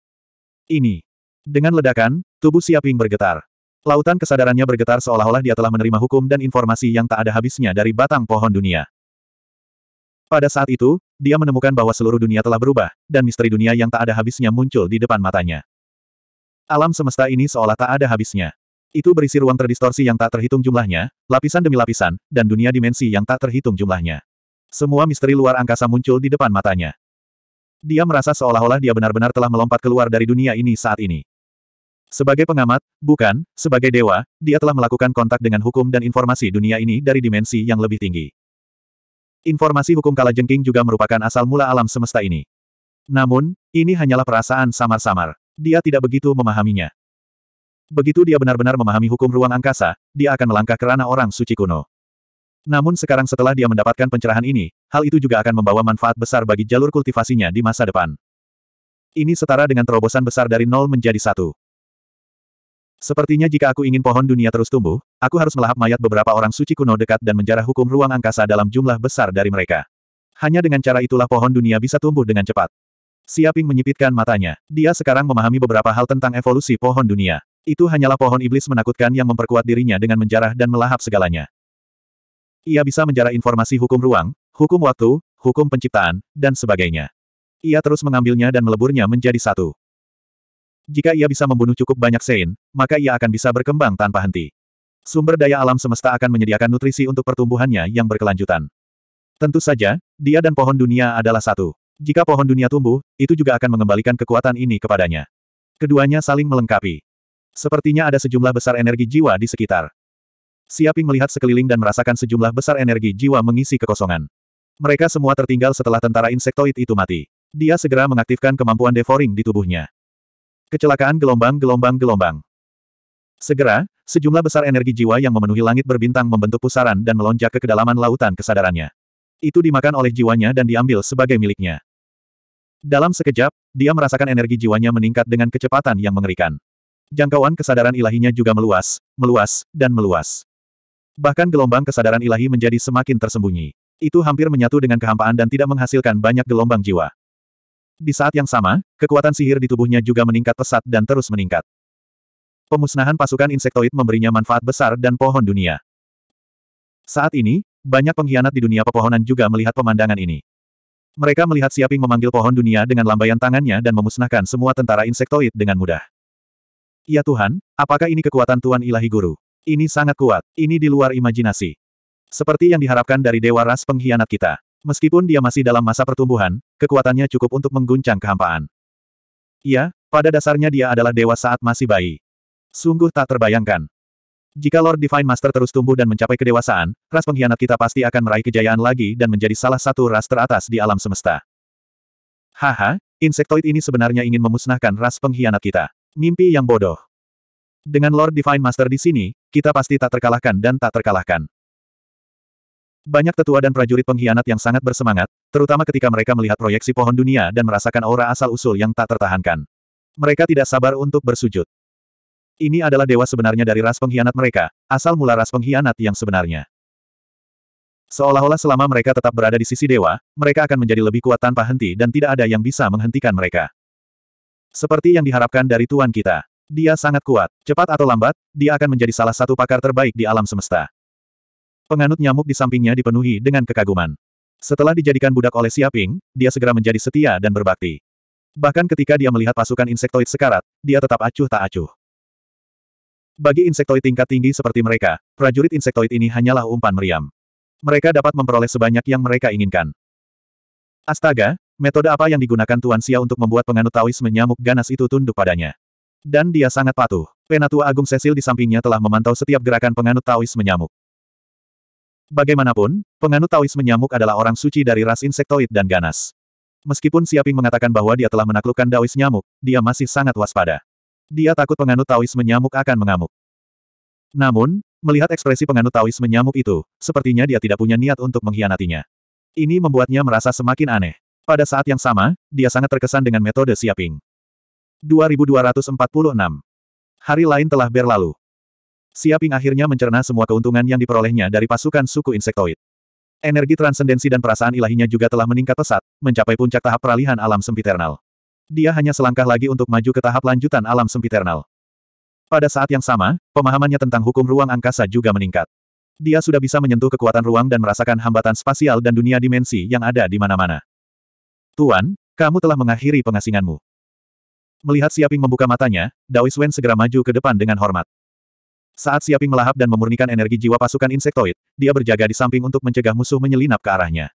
Ini. Dengan ledakan, tubuh Siaping bergetar. Lautan kesadarannya bergetar seolah-olah dia telah menerima hukum dan informasi yang tak ada habisnya dari batang pohon dunia. Pada saat itu, dia menemukan bahwa seluruh dunia telah berubah, dan misteri dunia yang tak ada habisnya muncul di depan matanya. Alam semesta ini seolah tak ada habisnya. Itu berisi ruang terdistorsi yang tak terhitung jumlahnya, lapisan demi lapisan, dan dunia dimensi yang tak terhitung jumlahnya. Semua misteri luar angkasa muncul di depan matanya. Dia merasa seolah-olah dia benar-benar telah melompat keluar dari dunia ini saat ini. Sebagai pengamat, bukan, sebagai dewa, dia telah melakukan kontak dengan hukum dan informasi dunia ini dari dimensi yang lebih tinggi. Informasi hukum kalajengking juga merupakan asal mula alam semesta ini. Namun, ini hanyalah perasaan samar-samar. Dia tidak begitu memahaminya. Begitu dia benar-benar memahami hukum ruang angkasa, dia akan melangkah ke ranah orang suci kuno. Namun sekarang setelah dia mendapatkan pencerahan ini, hal itu juga akan membawa manfaat besar bagi jalur kultivasinya di masa depan. Ini setara dengan terobosan besar dari nol menjadi satu. Sepertinya jika aku ingin pohon dunia terus tumbuh, aku harus melahap mayat beberapa orang suci kuno dekat dan menjarah hukum ruang angkasa dalam jumlah besar dari mereka. Hanya dengan cara itulah pohon dunia bisa tumbuh dengan cepat. Siaping menyipitkan matanya. Dia sekarang memahami beberapa hal tentang evolusi pohon dunia. Itu hanyalah pohon iblis menakutkan yang memperkuat dirinya dengan menjarah dan melahap segalanya. Ia bisa menjarah informasi hukum ruang, hukum waktu, hukum penciptaan, dan sebagainya. Ia terus mengambilnya dan meleburnya menjadi satu. Jika ia bisa membunuh cukup banyak sein, maka ia akan bisa berkembang tanpa henti. Sumber daya alam semesta akan menyediakan nutrisi untuk pertumbuhannya yang berkelanjutan. Tentu saja, dia dan pohon dunia adalah satu. Jika pohon dunia tumbuh, itu juga akan mengembalikan kekuatan ini kepadanya. Keduanya saling melengkapi. Sepertinya ada sejumlah besar energi jiwa di sekitar. Siaping melihat sekeliling dan merasakan sejumlah besar energi jiwa mengisi kekosongan. Mereka semua tertinggal setelah tentara insektoid itu mati. Dia segera mengaktifkan kemampuan devouring di tubuhnya. Kecelakaan gelombang-gelombang-gelombang. Segera, sejumlah besar energi jiwa yang memenuhi langit berbintang membentuk pusaran dan melonjak ke kedalaman lautan kesadarannya. Itu dimakan oleh jiwanya dan diambil sebagai miliknya. Dalam sekejap, dia merasakan energi jiwanya meningkat dengan kecepatan yang mengerikan jangkauan kesadaran ilahinya juga meluas, meluas, dan meluas. Bahkan gelombang kesadaran ilahi menjadi semakin tersembunyi. Itu hampir menyatu dengan kehampaan dan tidak menghasilkan banyak gelombang jiwa. Di saat yang sama, kekuatan sihir di tubuhnya juga meningkat pesat dan terus meningkat. Pemusnahan pasukan insektoid memberinya manfaat besar dan pohon dunia. Saat ini, banyak pengkhianat di dunia pepohonan juga melihat pemandangan ini. Mereka melihat Siaping memanggil pohon dunia dengan lambaian tangannya dan memusnahkan semua tentara insektoid dengan mudah. Ya Tuhan, apakah ini kekuatan Tuan Ilahi Guru? Ini sangat kuat, ini di luar imajinasi. Seperti yang diharapkan dari Dewa Ras pengkhianat kita. Meskipun dia masih dalam masa pertumbuhan, kekuatannya cukup untuk mengguncang kehampaan. Ya, pada dasarnya dia adalah dewa saat masih bayi. Sungguh tak terbayangkan. Jika Lord Divine Master terus tumbuh dan mencapai kedewasaan, ras pengkhianat kita pasti akan meraih kejayaan lagi dan menjadi salah satu ras teratas di alam semesta. Haha, insektoid ini sebenarnya ingin memusnahkan ras pengkhianat kita. Mimpi yang bodoh. Dengan Lord Divine Master di sini, kita pasti tak terkalahkan dan tak terkalahkan. Banyak tetua dan prajurit pengkhianat yang sangat bersemangat, terutama ketika mereka melihat proyeksi pohon dunia dan merasakan aura asal-usul yang tak tertahankan. Mereka tidak sabar untuk bersujud. Ini adalah dewa sebenarnya dari ras pengkhianat mereka, asal mula ras pengkhianat yang sebenarnya. Seolah-olah selama mereka tetap berada di sisi dewa, mereka akan menjadi lebih kuat tanpa henti dan tidak ada yang bisa menghentikan mereka. Seperti yang diharapkan dari tuan kita. Dia sangat kuat. Cepat atau lambat, dia akan menjadi salah satu pakar terbaik di alam semesta. Penganut nyamuk di sampingnya dipenuhi dengan kekaguman. Setelah dijadikan budak oleh Siaping, dia segera menjadi setia dan berbakti. Bahkan ketika dia melihat pasukan insektoid sekarat, dia tetap acuh tak acuh. Bagi insektoid tingkat tinggi seperti mereka, prajurit insektoid ini hanyalah umpan meriam. Mereka dapat memperoleh sebanyak yang mereka inginkan. Astaga, Metode apa yang digunakan Tuan Xia untuk membuat penganut Taoisme nyamuk ganas itu tunduk padanya. Dan dia sangat patuh. Penatua Agung Cecil di sampingnya telah memantau setiap gerakan penganut Taoisme nyamuk. Bagaimanapun, penganut Taoisme nyamuk adalah orang suci dari ras insektoid dan ganas. Meskipun Siaping mengatakan bahwa dia telah menaklukkan Daois nyamuk, dia masih sangat waspada. Dia takut penganut Taoisme nyamuk akan mengamuk. Namun, melihat ekspresi penganut Taoisme nyamuk itu, sepertinya dia tidak punya niat untuk mengkhianatinya. Ini membuatnya merasa semakin aneh. Pada saat yang sama, dia sangat terkesan dengan metode Siaping. 2246. Hari lain telah berlalu. Siaping akhirnya mencerna semua keuntungan yang diperolehnya dari pasukan suku insektoid. Energi transendensi dan perasaan ilahinya juga telah meningkat pesat, mencapai puncak tahap peralihan alam sempiternal. Dia hanya selangkah lagi untuk maju ke tahap lanjutan alam sempiternal. Pada saat yang sama, pemahamannya tentang hukum ruang angkasa juga meningkat. Dia sudah bisa menyentuh kekuatan ruang dan merasakan hambatan spasial dan dunia dimensi yang ada di mana-mana. Tuan, kamu telah mengakhiri pengasinganmu. Melihat Siaping membuka matanya, Dawis Wen segera maju ke depan dengan hormat. Saat Siaping melahap dan memurnikan energi jiwa pasukan insektoid, dia berjaga di samping untuk mencegah musuh menyelinap ke arahnya.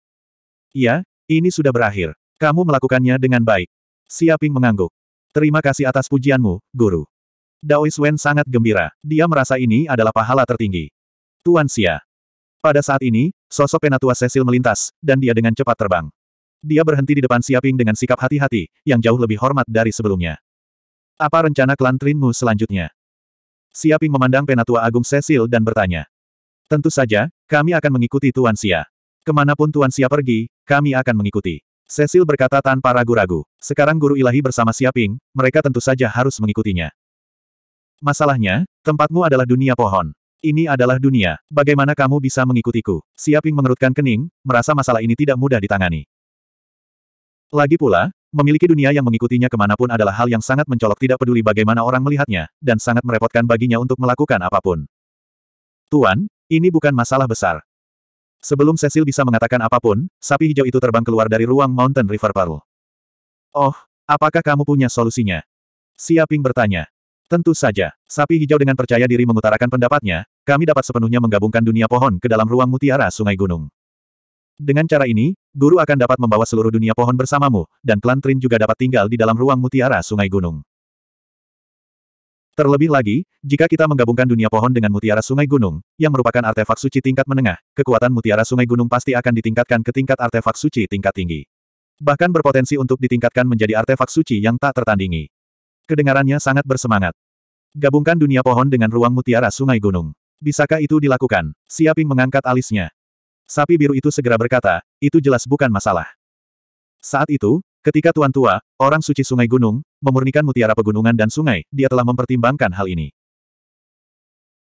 Iya, ini sudah berakhir. Kamu melakukannya dengan baik. Siaping mengangguk. Terima kasih atas pujianmu, Guru. Daois Wen sangat gembira. Dia merasa ini adalah pahala tertinggi. Tuan Xia. Pada saat ini, sosok penatua Cecil melintas, dan dia dengan cepat terbang. Dia berhenti di depan Siaping dengan sikap hati-hati, yang jauh lebih hormat dari sebelumnya. Apa rencana klan Trinmu selanjutnya? Siaping memandang Penatua Agung Cecil dan bertanya. Tentu saja, kami akan mengikuti Tuan Sia. Kemanapun Tuan Sia pergi, kami akan mengikuti. Cecil berkata tanpa ragu-ragu. Sekarang Guru Ilahi bersama Siaping, mereka tentu saja harus mengikutinya. Masalahnya, tempatmu adalah dunia pohon. Ini adalah dunia. Bagaimana kamu bisa mengikutiku? Siaping mengerutkan kening, merasa masalah ini tidak mudah ditangani. Lagi pula, memiliki dunia yang mengikutinya kemanapun adalah hal yang sangat mencolok tidak peduli bagaimana orang melihatnya, dan sangat merepotkan baginya untuk melakukan apapun. Tuan, ini bukan masalah besar. Sebelum Cecil bisa mengatakan apapun, sapi hijau itu terbang keluar dari ruang Mountain River Pearl. Oh, apakah kamu punya solusinya? Siaping bertanya. Tentu saja, sapi hijau dengan percaya diri mengutarakan pendapatnya, kami dapat sepenuhnya menggabungkan dunia pohon ke dalam ruang mutiara sungai gunung. Dengan cara ini, guru akan dapat membawa seluruh dunia pohon bersamamu, dan klan Trin juga dapat tinggal di dalam ruang mutiara sungai gunung. Terlebih lagi, jika kita menggabungkan dunia pohon dengan mutiara sungai gunung, yang merupakan artefak suci tingkat menengah, kekuatan mutiara sungai gunung pasti akan ditingkatkan ke tingkat artefak suci tingkat tinggi. Bahkan berpotensi untuk ditingkatkan menjadi artefak suci yang tak tertandingi. Kedengarannya sangat bersemangat. Gabungkan dunia pohon dengan ruang mutiara sungai gunung. Bisakah itu dilakukan? Siaping mengangkat alisnya. Sapi biru itu segera berkata, itu jelas bukan masalah. Saat itu, ketika Tuan Tua, orang suci sungai gunung, memurnikan mutiara pegunungan dan sungai, dia telah mempertimbangkan hal ini.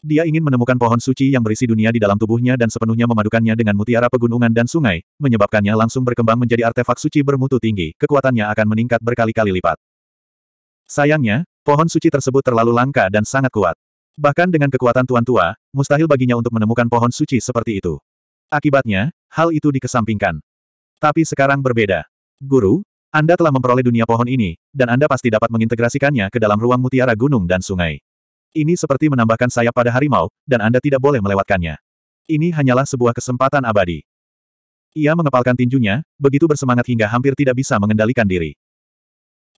Dia ingin menemukan pohon suci yang berisi dunia di dalam tubuhnya dan sepenuhnya memadukannya dengan mutiara pegunungan dan sungai, menyebabkannya langsung berkembang menjadi artefak suci bermutu tinggi, kekuatannya akan meningkat berkali-kali lipat. Sayangnya, pohon suci tersebut terlalu langka dan sangat kuat. Bahkan dengan kekuatan Tuan Tua, mustahil baginya untuk menemukan pohon suci seperti itu. Akibatnya, hal itu dikesampingkan. Tapi sekarang berbeda. Guru, Anda telah memperoleh dunia pohon ini, dan Anda pasti dapat mengintegrasikannya ke dalam ruang mutiara gunung dan sungai. Ini seperti menambahkan sayap pada harimau, dan Anda tidak boleh melewatkannya. Ini hanyalah sebuah kesempatan abadi. Ia mengepalkan tinjunya, begitu bersemangat hingga hampir tidak bisa mengendalikan diri.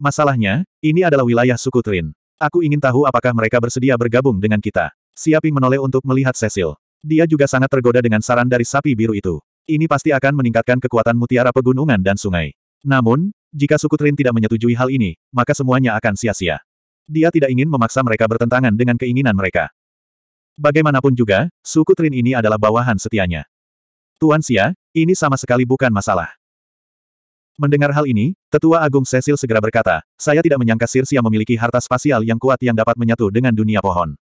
Masalahnya, ini adalah wilayah suku Trin. Aku ingin tahu apakah mereka bersedia bergabung dengan kita. Siaping menoleh untuk melihat Cecil. Dia juga sangat tergoda dengan saran dari sapi biru itu. Ini pasti akan meningkatkan kekuatan mutiara pegunungan dan sungai. Namun, jika suku Trin tidak menyetujui hal ini, maka semuanya akan sia-sia. Dia tidak ingin memaksa mereka bertentangan dengan keinginan mereka. Bagaimanapun juga, suku Trin ini adalah bawahan setianya. Tuan Sia, ini sama sekali bukan masalah. Mendengar hal ini, Tetua Agung Cecil segera berkata, saya tidak menyangka Sirsia memiliki harta spasial yang kuat yang dapat menyatu dengan dunia pohon.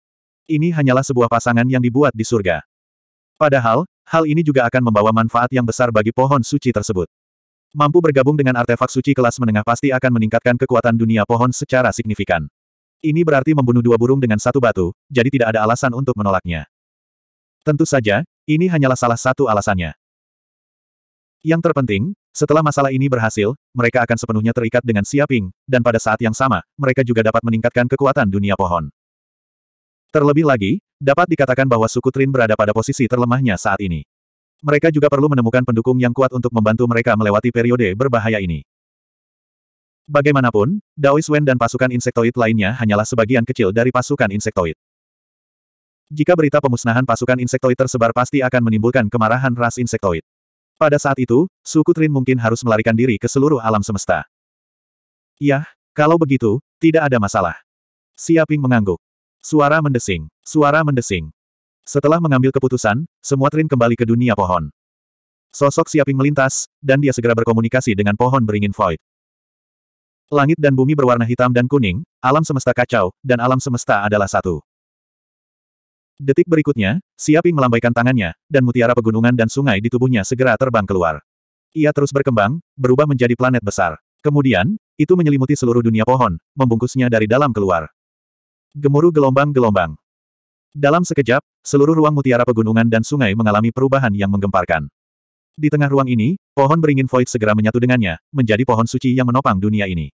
Ini hanyalah sebuah pasangan yang dibuat di surga. Padahal, hal ini juga akan membawa manfaat yang besar bagi pohon suci tersebut. Mampu bergabung dengan artefak suci kelas menengah pasti akan meningkatkan kekuatan dunia pohon secara signifikan. Ini berarti membunuh dua burung dengan satu batu, jadi tidak ada alasan untuk menolaknya. Tentu saja, ini hanyalah salah satu alasannya. Yang terpenting, setelah masalah ini berhasil, mereka akan sepenuhnya terikat dengan Siaping, dan pada saat yang sama, mereka juga dapat meningkatkan kekuatan dunia pohon. Terlebih lagi, dapat dikatakan bahwa suku Trin berada pada posisi terlemahnya saat ini. Mereka juga perlu menemukan pendukung yang kuat untuk membantu mereka melewati periode berbahaya ini. Bagaimanapun, Daois Wen dan pasukan insektoid lainnya hanyalah sebagian kecil dari pasukan insektoid. Jika berita pemusnahan pasukan insektoid tersebar pasti akan menimbulkan kemarahan ras insektoid. Pada saat itu, suku Trin mungkin harus melarikan diri ke seluruh alam semesta. Yah, kalau begitu, tidak ada masalah. Siaping mengangguk. Suara mendesing. Suara mendesing. Setelah mengambil keputusan, semua Trin kembali ke dunia pohon. Sosok Siaping melintas, dan dia segera berkomunikasi dengan pohon beringin Void. Langit dan bumi berwarna hitam dan kuning, alam semesta kacau, dan alam semesta adalah satu. Detik berikutnya, Siaping melambaikan tangannya, dan mutiara pegunungan dan sungai di tubuhnya segera terbang keluar. Ia terus berkembang, berubah menjadi planet besar. Kemudian, itu menyelimuti seluruh dunia pohon, membungkusnya dari dalam keluar. Gemuruh gelombang-gelombang. Dalam sekejap, seluruh ruang mutiara pegunungan dan sungai mengalami perubahan yang menggemparkan. Di tengah ruang ini, pohon beringin void segera menyatu dengannya, menjadi pohon suci yang menopang dunia ini.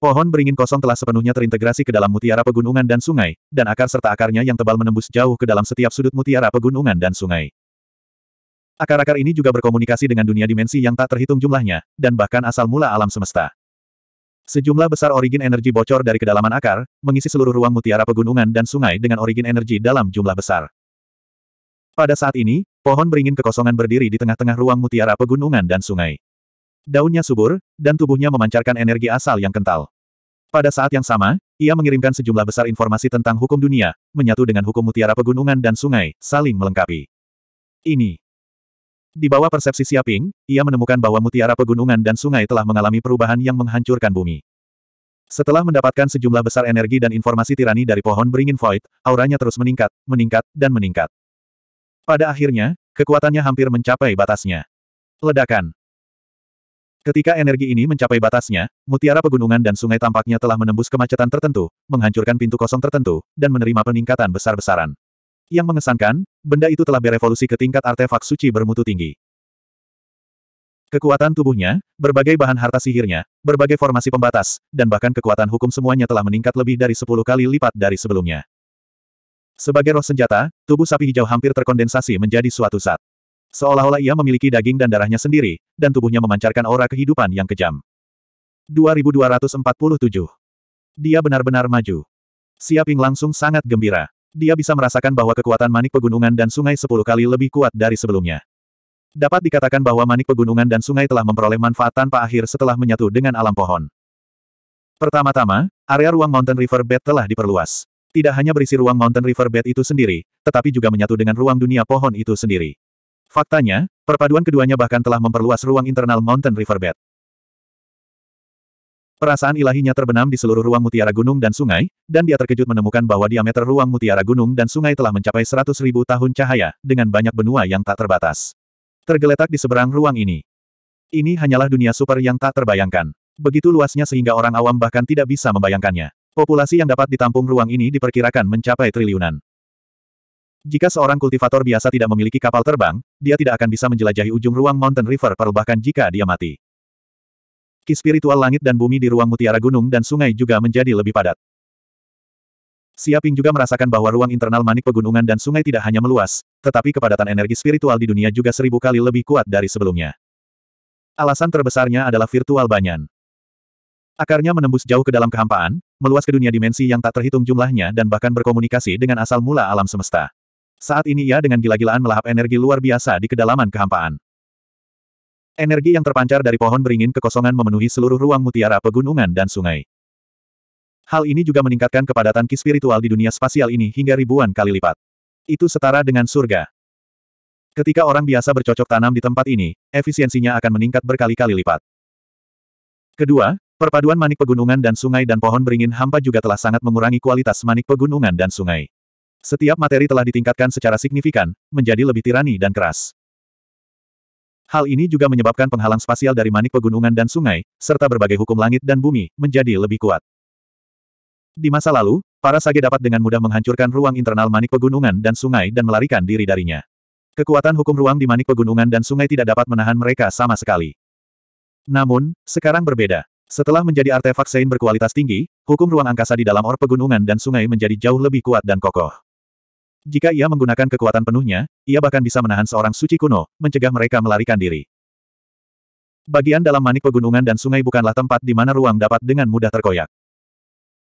Pohon beringin kosong telah sepenuhnya terintegrasi ke dalam mutiara pegunungan dan sungai, dan akar serta akarnya yang tebal menembus jauh ke dalam setiap sudut mutiara pegunungan dan sungai. Akar-akar ini juga berkomunikasi dengan dunia dimensi yang tak terhitung jumlahnya, dan bahkan asal mula alam semesta. Sejumlah besar origin energi bocor dari kedalaman akar, mengisi seluruh ruang mutiara pegunungan dan sungai dengan origin energi dalam jumlah besar. Pada saat ini, pohon beringin kekosongan berdiri di tengah-tengah ruang mutiara pegunungan dan sungai. Daunnya subur, dan tubuhnya memancarkan energi asal yang kental. Pada saat yang sama, ia mengirimkan sejumlah besar informasi tentang hukum dunia, menyatu dengan hukum mutiara pegunungan dan sungai, saling melengkapi. Ini di bawah persepsi Siaping, ia menemukan bahwa mutiara pegunungan dan sungai telah mengalami perubahan yang menghancurkan bumi. Setelah mendapatkan sejumlah besar energi dan informasi tirani dari pohon beringin Void, auranya terus meningkat, meningkat, dan meningkat. Pada akhirnya, kekuatannya hampir mencapai batasnya. Ledakan. Ketika energi ini mencapai batasnya, mutiara pegunungan dan sungai tampaknya telah menembus kemacetan tertentu, menghancurkan pintu kosong tertentu, dan menerima peningkatan besar-besaran. Yang mengesankan, benda itu telah berevolusi ke tingkat artefak suci bermutu tinggi. Kekuatan tubuhnya, berbagai bahan harta sihirnya, berbagai formasi pembatas, dan bahkan kekuatan hukum semuanya telah meningkat lebih dari 10 kali lipat dari sebelumnya. Sebagai roh senjata, tubuh sapi hijau hampir terkondensasi menjadi suatu zat. Seolah-olah ia memiliki daging dan darahnya sendiri, dan tubuhnya memancarkan aura kehidupan yang kejam. 2247 Dia benar-benar maju. Siaping langsung sangat gembira. Dia bisa merasakan bahwa kekuatan manik pegunungan dan sungai sepuluh kali lebih kuat dari sebelumnya. Dapat dikatakan bahwa manik pegunungan dan sungai telah memperoleh manfaat tanpa akhir setelah menyatu dengan alam pohon. Pertama-tama, area ruang Mountain River Bed telah diperluas. Tidak hanya berisi ruang Mountain River Bed itu sendiri, tetapi juga menyatu dengan ruang dunia pohon itu sendiri. Faktanya, perpaduan keduanya bahkan telah memperluas ruang internal Mountain River Bed. Perasaan ilahinya terbenam di seluruh ruang mutiara gunung dan sungai, dan dia terkejut menemukan bahwa diameter ruang mutiara gunung dan sungai telah mencapai seratus ribu tahun cahaya, dengan banyak benua yang tak terbatas. Tergeletak di seberang ruang ini. Ini hanyalah dunia super yang tak terbayangkan. Begitu luasnya sehingga orang awam bahkan tidak bisa membayangkannya. Populasi yang dapat ditampung ruang ini diperkirakan mencapai triliunan. Jika seorang kultivator biasa tidak memiliki kapal terbang, dia tidak akan bisa menjelajahi ujung ruang Mountain River Pearl bahkan jika dia mati. Energi spiritual langit dan bumi di ruang mutiara gunung dan sungai juga menjadi lebih padat. Siaping juga merasakan bahwa ruang internal manik pegunungan dan sungai tidak hanya meluas, tetapi kepadatan energi spiritual di dunia juga seribu kali lebih kuat dari sebelumnya. Alasan terbesarnya adalah virtual banyan. Akarnya menembus jauh ke dalam kehampaan, meluas ke dunia dimensi yang tak terhitung jumlahnya dan bahkan berkomunikasi dengan asal mula alam semesta. Saat ini ia dengan gila-gilaan melahap energi luar biasa di kedalaman kehampaan. Energi yang terpancar dari pohon beringin kekosongan memenuhi seluruh ruang mutiara pegunungan dan sungai. Hal ini juga meningkatkan kepadatan ki spiritual di dunia spasial ini hingga ribuan kali lipat. Itu setara dengan surga. Ketika orang biasa bercocok tanam di tempat ini, efisiensinya akan meningkat berkali-kali lipat. Kedua, perpaduan manik pegunungan dan sungai dan pohon beringin hampa juga telah sangat mengurangi kualitas manik pegunungan dan sungai. Setiap materi telah ditingkatkan secara signifikan, menjadi lebih tirani dan keras. Hal ini juga menyebabkan penghalang spasial dari manik pegunungan dan sungai, serta berbagai hukum langit dan bumi, menjadi lebih kuat. Di masa lalu, para sage dapat dengan mudah menghancurkan ruang internal manik pegunungan dan sungai dan melarikan diri darinya. Kekuatan hukum ruang di manik pegunungan dan sungai tidak dapat menahan mereka sama sekali. Namun, sekarang berbeda. Setelah menjadi artefak Sein berkualitas tinggi, hukum ruang angkasa di dalam or pegunungan dan sungai menjadi jauh lebih kuat dan kokoh. Jika ia menggunakan kekuatan penuhnya, ia bahkan bisa menahan seorang suci kuno, mencegah mereka melarikan diri. Bagian dalam manik pegunungan dan sungai bukanlah tempat di mana ruang dapat dengan mudah terkoyak.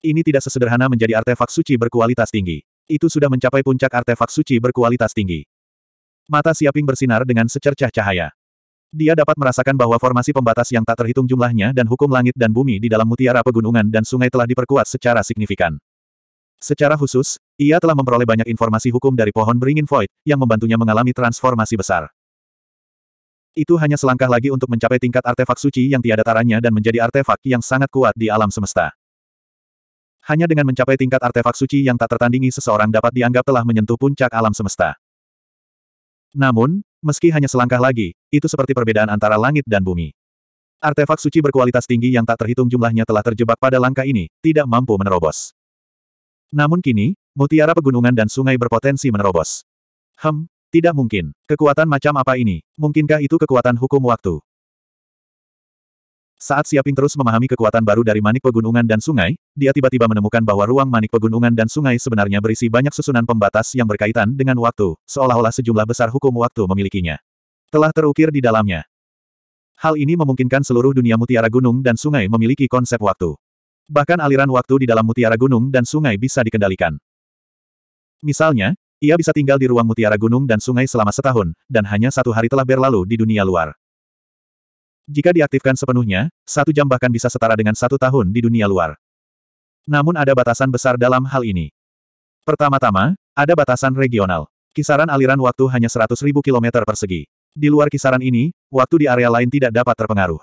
Ini tidak sesederhana menjadi artefak suci berkualitas tinggi. Itu sudah mencapai puncak artefak suci berkualitas tinggi. Mata Siaping bersinar dengan secercah cahaya. Dia dapat merasakan bahwa formasi pembatas yang tak terhitung jumlahnya dan hukum langit dan bumi di dalam mutiara pegunungan dan sungai telah diperkuat secara signifikan. Secara khusus, ia telah memperoleh banyak informasi hukum dari pohon beringin Void, yang membantunya mengalami transformasi besar. Itu hanya selangkah lagi untuk mencapai tingkat artefak suci yang tiada taranya dan menjadi artefak yang sangat kuat di alam semesta. Hanya dengan mencapai tingkat artefak suci yang tak tertandingi seseorang dapat dianggap telah menyentuh puncak alam semesta. Namun, meski hanya selangkah lagi, itu seperti perbedaan antara langit dan bumi. Artefak suci berkualitas tinggi yang tak terhitung jumlahnya telah terjebak pada langkah ini, tidak mampu menerobos. Namun kini, mutiara pegunungan dan sungai berpotensi menerobos. Hem, tidak mungkin. Kekuatan macam apa ini? Mungkinkah itu kekuatan hukum waktu? Saat Siaping terus memahami kekuatan baru dari manik pegunungan dan sungai, dia tiba-tiba menemukan bahwa ruang manik pegunungan dan sungai sebenarnya berisi banyak susunan pembatas yang berkaitan dengan waktu, seolah-olah sejumlah besar hukum waktu memilikinya. Telah terukir di dalamnya. Hal ini memungkinkan seluruh dunia mutiara gunung dan sungai memiliki konsep waktu. Bahkan aliran waktu di dalam mutiara gunung dan sungai bisa dikendalikan. Misalnya, ia bisa tinggal di ruang mutiara gunung dan sungai selama setahun, dan hanya satu hari telah berlalu di dunia luar. Jika diaktifkan sepenuhnya, satu jam bahkan bisa setara dengan satu tahun di dunia luar. Namun ada batasan besar dalam hal ini. Pertama-tama, ada batasan regional. Kisaran aliran waktu hanya 100.000 km persegi. Di luar kisaran ini, waktu di area lain tidak dapat terpengaruh.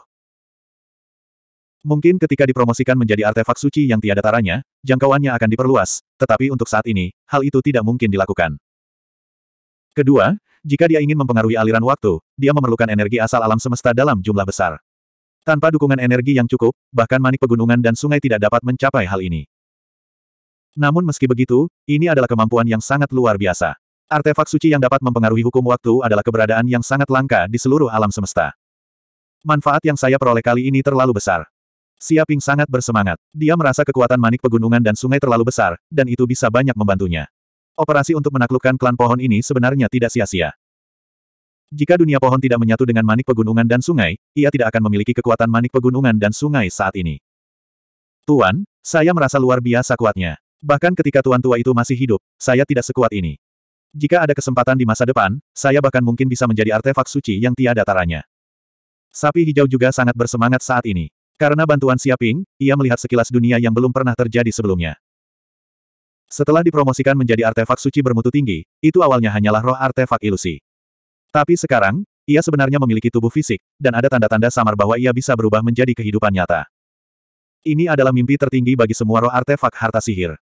Mungkin ketika dipromosikan menjadi artefak suci yang tiada taranya, jangkauannya akan diperluas, tetapi untuk saat ini, hal itu tidak mungkin dilakukan. Kedua, jika dia ingin mempengaruhi aliran waktu, dia memerlukan energi asal alam semesta dalam jumlah besar. Tanpa dukungan energi yang cukup, bahkan manik pegunungan dan sungai tidak dapat mencapai hal ini. Namun meski begitu, ini adalah kemampuan yang sangat luar biasa. Artefak suci yang dapat mempengaruhi hukum waktu adalah keberadaan yang sangat langka di seluruh alam semesta. Manfaat yang saya peroleh kali ini terlalu besar. Siaping sangat bersemangat. Dia merasa kekuatan manik pegunungan dan sungai terlalu besar, dan itu bisa banyak membantunya. Operasi untuk menaklukkan klan pohon ini sebenarnya tidak sia-sia. Jika dunia pohon tidak menyatu dengan manik pegunungan dan sungai, ia tidak akan memiliki kekuatan manik pegunungan dan sungai saat ini. Tuan, saya merasa luar biasa kuatnya. Bahkan ketika tuan tua itu masih hidup, saya tidak sekuat ini. Jika ada kesempatan di masa depan, saya bahkan mungkin bisa menjadi artefak suci yang tiada taranya. Sapi hijau juga sangat bersemangat saat ini. Karena bantuan Siaping, ia melihat sekilas dunia yang belum pernah terjadi sebelumnya. Setelah dipromosikan menjadi artefak suci bermutu tinggi, itu awalnya hanyalah roh artefak ilusi. Tapi sekarang, ia sebenarnya memiliki tubuh fisik, dan ada tanda-tanda samar bahwa ia bisa berubah menjadi kehidupan nyata. Ini adalah mimpi tertinggi bagi semua roh artefak harta sihir.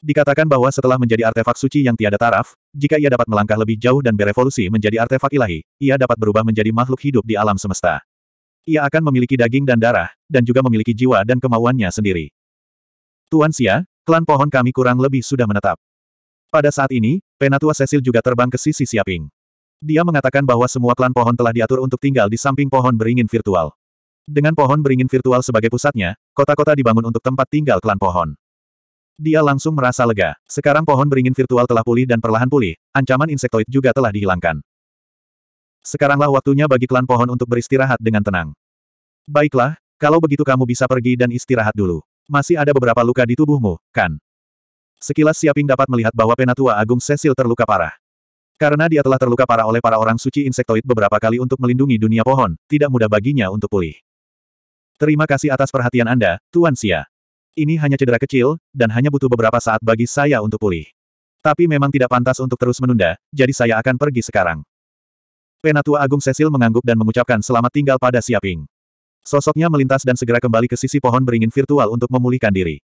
Dikatakan bahwa setelah menjadi artefak suci yang tiada taraf, jika ia dapat melangkah lebih jauh dan berevolusi menjadi artefak ilahi, ia dapat berubah menjadi makhluk hidup di alam semesta. Ia akan memiliki daging dan darah, dan juga memiliki jiwa dan kemauannya sendiri. Tuan Sia, klan pohon kami kurang lebih sudah menetap. Pada saat ini, Penatua Cecil juga terbang ke sisi Siaping. Dia mengatakan bahwa semua klan pohon telah diatur untuk tinggal di samping pohon beringin virtual. Dengan pohon beringin virtual sebagai pusatnya, kota-kota dibangun untuk tempat tinggal klan pohon. Dia langsung merasa lega. Sekarang pohon beringin virtual telah pulih dan perlahan pulih, ancaman insektoid juga telah dihilangkan. Sekaranglah waktunya bagi klan pohon untuk beristirahat dengan tenang. Baiklah, kalau begitu kamu bisa pergi dan istirahat dulu. Masih ada beberapa luka di tubuhmu, kan? Sekilas Siaping dapat melihat bahwa penatua agung Cecil terluka parah. Karena dia telah terluka parah oleh para orang suci insektoid beberapa kali untuk melindungi dunia pohon, tidak mudah baginya untuk pulih. Terima kasih atas perhatian Anda, Tuan Sia. Ini hanya cedera kecil, dan hanya butuh beberapa saat bagi saya untuk pulih. Tapi memang tidak pantas untuk terus menunda, jadi saya akan pergi sekarang. Penatua Agung Cecil mengangguk dan mengucapkan selamat tinggal pada Siaping. Sosoknya melintas dan segera kembali ke sisi pohon beringin virtual untuk memulihkan diri.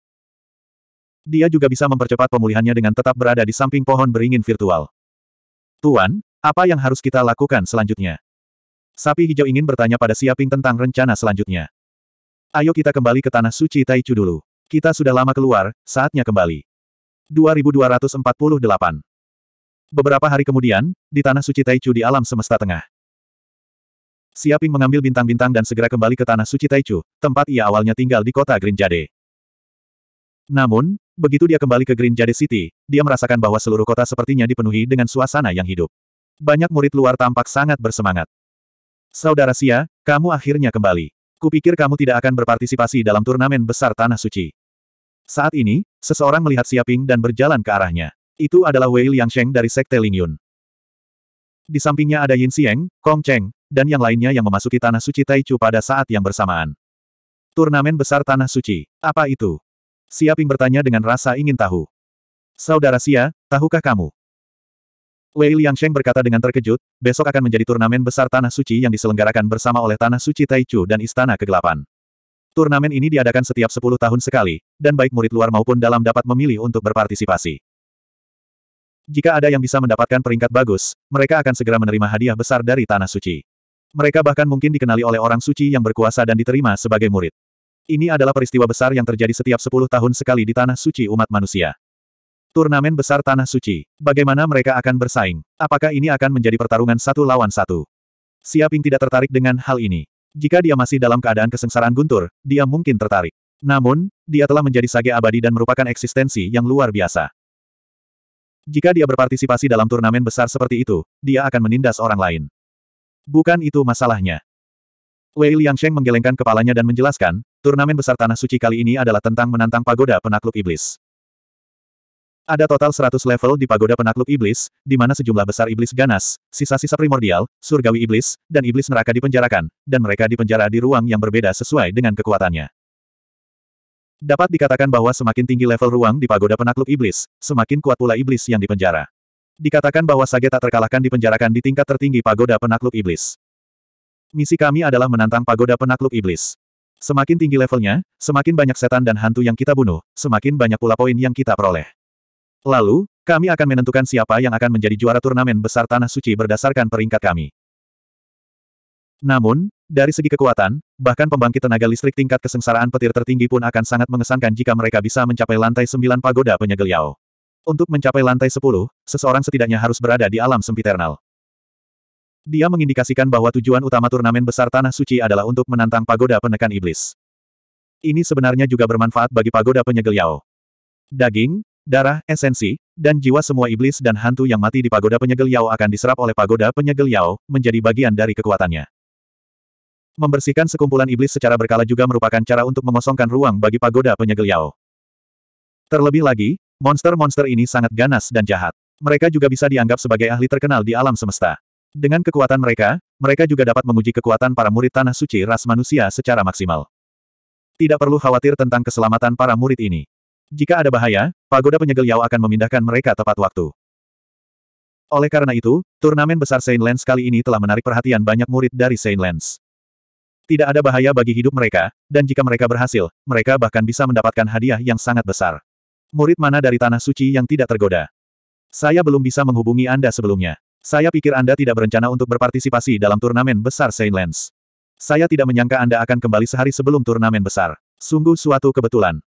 Dia juga bisa mempercepat pemulihannya dengan tetap berada di samping pohon beringin virtual. Tuan, apa yang harus kita lakukan selanjutnya? Sapi hijau ingin bertanya pada Siaping tentang rencana selanjutnya. Ayo kita kembali ke tanah suci Taichu dulu. Kita sudah lama keluar, saatnya kembali. 2248 Beberapa hari kemudian, di Tanah Suci Taichu di alam semesta tengah. Siaping mengambil bintang-bintang dan segera kembali ke Tanah Suci Taichu, tempat ia awalnya tinggal di kota Green Jade. Namun, begitu dia kembali ke Green Jade City, dia merasakan bahwa seluruh kota sepertinya dipenuhi dengan suasana yang hidup. Banyak murid luar tampak sangat bersemangat. Saudara Sia, kamu akhirnya kembali. Kupikir kamu tidak akan berpartisipasi dalam turnamen besar Tanah Suci. Saat ini, seseorang melihat Siaping dan berjalan ke arahnya. Itu adalah Wei Liangsheng dari Sekte Lingyun. Di sampingnya ada Yin Xiang, Kong Cheng, dan yang lainnya yang memasuki Tanah Suci Taichu pada saat yang bersamaan. Turnamen Besar Tanah Suci. Apa itu? Siaping bertanya dengan rasa ingin tahu. Saudara Xia, tahukah kamu? Wei Liangsheng berkata dengan terkejut, besok akan menjadi turnamen besar Tanah Suci yang diselenggarakan bersama oleh Tanah Suci Taichu dan Istana Kegelapan. Turnamen ini diadakan setiap 10 tahun sekali, dan baik murid luar maupun dalam dapat memilih untuk berpartisipasi. Jika ada yang bisa mendapatkan peringkat bagus, mereka akan segera menerima hadiah besar dari Tanah Suci. Mereka bahkan mungkin dikenali oleh orang suci yang berkuasa dan diterima sebagai murid. Ini adalah peristiwa besar yang terjadi setiap 10 tahun sekali di Tanah Suci umat manusia. Turnamen besar Tanah Suci. Bagaimana mereka akan bersaing? Apakah ini akan menjadi pertarungan satu lawan satu? Siaping tidak tertarik dengan hal ini. Jika dia masih dalam keadaan kesengsaraan guntur, dia mungkin tertarik. Namun, dia telah menjadi sage abadi dan merupakan eksistensi yang luar biasa. Jika dia berpartisipasi dalam turnamen besar seperti itu, dia akan menindas orang lain. Bukan itu masalahnya. Wei Liangsheng menggelengkan kepalanya dan menjelaskan, turnamen besar Tanah Suci kali ini adalah tentang menantang pagoda penakluk iblis. Ada total 100 level di pagoda penakluk iblis, di mana sejumlah besar iblis ganas, sisa-sisa primordial, surgawi iblis, dan iblis neraka dipenjarakan, dan mereka dipenjara di ruang yang berbeda sesuai dengan kekuatannya. Dapat dikatakan bahwa semakin tinggi level ruang di pagoda penakluk iblis, semakin kuat pula iblis yang dipenjara. Dikatakan bahwa Sage tak terkalahkan dipenjarakan di tingkat tertinggi pagoda penakluk iblis. Misi kami adalah menantang pagoda penakluk iblis. Semakin tinggi levelnya, semakin banyak setan dan hantu yang kita bunuh, semakin banyak pula poin yang kita peroleh. Lalu, kami akan menentukan siapa yang akan menjadi juara turnamen besar Tanah Suci berdasarkan peringkat kami. Namun, dari segi kekuatan, bahkan pembangkit tenaga listrik tingkat kesengsaraan petir tertinggi pun akan sangat mengesankan jika mereka bisa mencapai lantai 9 pagoda penyegel Yao. Untuk mencapai lantai 10, seseorang setidaknya harus berada di alam sempiternal. Dia mengindikasikan bahwa tujuan utama turnamen besar Tanah Suci adalah untuk menantang pagoda penekan iblis. Ini sebenarnya juga bermanfaat bagi pagoda penyegel Yao. Daging, darah, esensi, dan jiwa semua iblis dan hantu yang mati di pagoda penyegel Yao akan diserap oleh pagoda penyegel Yao menjadi bagian dari kekuatannya. Membersihkan sekumpulan iblis secara berkala juga merupakan cara untuk mengosongkan ruang bagi pagoda penyegel Yao. Terlebih lagi, monster-monster ini sangat ganas dan jahat. Mereka juga bisa dianggap sebagai ahli terkenal di alam semesta. Dengan kekuatan mereka, mereka juga dapat menguji kekuatan para murid tanah suci ras manusia secara maksimal. Tidak perlu khawatir tentang keselamatan para murid ini. Jika ada bahaya, pagoda penyegel Yao akan memindahkan mereka tepat waktu. Oleh karena itu, turnamen besar Saint Lens kali ini telah menarik perhatian banyak murid dari Saint Lens. Tidak ada bahaya bagi hidup mereka, dan jika mereka berhasil, mereka bahkan bisa mendapatkan hadiah yang sangat besar. Murid mana dari Tanah Suci yang tidak tergoda? Saya belum bisa menghubungi Anda sebelumnya. Saya pikir Anda tidak berencana untuk berpartisipasi dalam turnamen besar Saint Lens. Saya tidak menyangka Anda akan kembali sehari sebelum turnamen besar. Sungguh suatu kebetulan.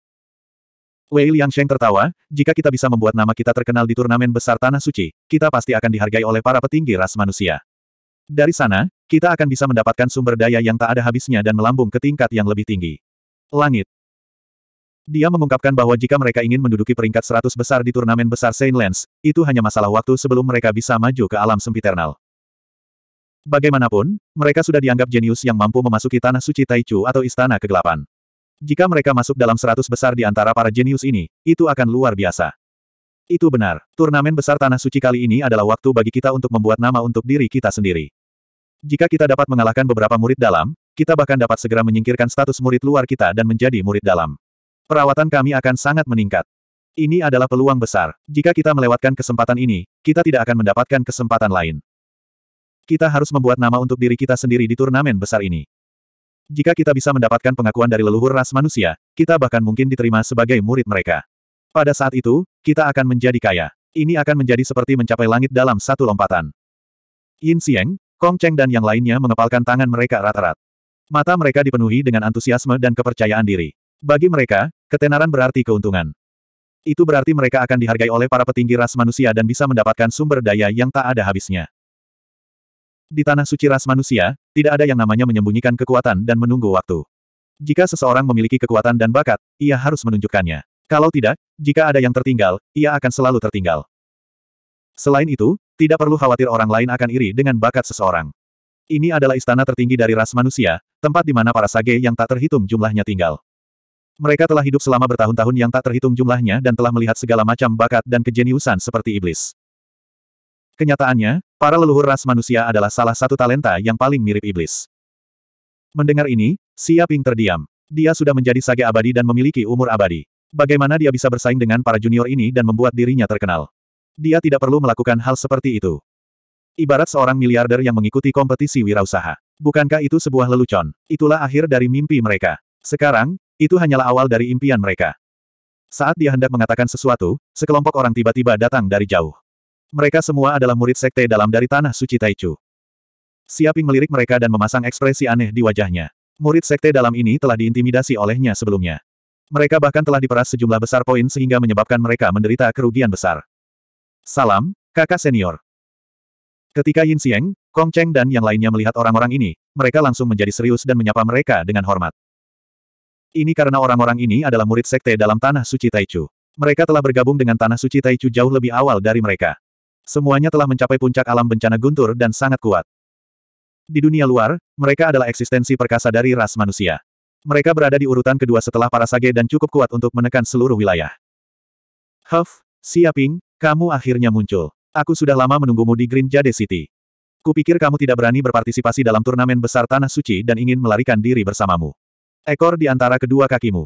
Wei Liangsheng tertawa, jika kita bisa membuat nama kita terkenal di turnamen besar Tanah Suci, kita pasti akan dihargai oleh para petinggi ras manusia. Dari sana, kita akan bisa mendapatkan sumber daya yang tak ada habisnya dan melambung ke tingkat yang lebih tinggi. Langit. Dia mengungkapkan bahwa jika mereka ingin menduduki peringkat seratus besar di turnamen besar Saint Lens, itu hanya masalah waktu sebelum mereka bisa maju ke alam sempiternal. Bagaimanapun, mereka sudah dianggap jenius yang mampu memasuki tanah suci Taichu atau Istana Kegelapan. Jika mereka masuk dalam seratus besar di antara para jenius ini, itu akan luar biasa. Itu benar, turnamen besar Tanah Suci kali ini adalah waktu bagi kita untuk membuat nama untuk diri kita sendiri. Jika kita dapat mengalahkan beberapa murid dalam, kita bahkan dapat segera menyingkirkan status murid luar kita dan menjadi murid dalam. Perawatan kami akan sangat meningkat. Ini adalah peluang besar. Jika kita melewatkan kesempatan ini, kita tidak akan mendapatkan kesempatan lain. Kita harus membuat nama untuk diri kita sendiri di turnamen besar ini. Jika kita bisa mendapatkan pengakuan dari leluhur ras manusia, kita bahkan mungkin diterima sebagai murid mereka. Pada saat itu, kita akan menjadi kaya. Ini akan menjadi seperti mencapai langit dalam satu lompatan. Yin Xiang, Kong Cheng dan yang lainnya mengepalkan tangan mereka erat-erat. Mata mereka dipenuhi dengan antusiasme dan kepercayaan diri. Bagi mereka, ketenaran berarti keuntungan. Itu berarti mereka akan dihargai oleh para petinggi ras manusia dan bisa mendapatkan sumber daya yang tak ada habisnya. Di tanah suci ras manusia, tidak ada yang namanya menyembunyikan kekuatan dan menunggu waktu. Jika seseorang memiliki kekuatan dan bakat, ia harus menunjukkannya. Kalau tidak, jika ada yang tertinggal, ia akan selalu tertinggal. Selain itu, tidak perlu khawatir orang lain akan iri dengan bakat seseorang. Ini adalah istana tertinggi dari ras manusia, tempat di mana para sage yang tak terhitung jumlahnya tinggal. Mereka telah hidup selama bertahun-tahun yang tak terhitung jumlahnya dan telah melihat segala macam bakat dan kejeniusan seperti iblis. Kenyataannya, para leluhur ras manusia adalah salah satu talenta yang paling mirip iblis. Mendengar ini, Xia Ping terdiam. Dia sudah menjadi sage abadi dan memiliki umur abadi. Bagaimana dia bisa bersaing dengan para junior ini dan membuat dirinya terkenal? dia tidak perlu melakukan hal seperti itu. Ibarat seorang miliarder yang mengikuti kompetisi wirausaha. Bukankah itu sebuah lelucon? Itulah akhir dari mimpi mereka. Sekarang, itu hanyalah awal dari impian mereka. Saat dia hendak mengatakan sesuatu, sekelompok orang tiba-tiba datang dari jauh. Mereka semua adalah murid sekte dalam dari Tanah Suci Taichu. Siaping melirik mereka dan memasang ekspresi aneh di wajahnya. Murid sekte dalam ini telah diintimidasi olehnya sebelumnya. Mereka bahkan telah diperas sejumlah besar poin sehingga menyebabkan mereka menderita kerugian besar. Salam, kakak senior. Ketika Yin Xiang, Kong Cheng dan yang lainnya melihat orang-orang ini, mereka langsung menjadi serius dan menyapa mereka dengan hormat. Ini karena orang-orang ini adalah murid sekte dalam Tanah Suci Taichu. Mereka telah bergabung dengan Tanah Suci Taichu jauh lebih awal dari mereka. Semuanya telah mencapai puncak alam bencana guntur dan sangat kuat. Di dunia luar, mereka adalah eksistensi perkasa dari ras manusia. Mereka berada di urutan kedua setelah para sage dan cukup kuat untuk menekan seluruh wilayah. Huff, Siaping, kamu akhirnya muncul. Aku sudah lama menunggumu di Green Jade City. Kupikir kamu tidak berani berpartisipasi dalam turnamen besar Tanah Suci dan ingin melarikan diri bersamamu. Ekor di antara kedua kakimu.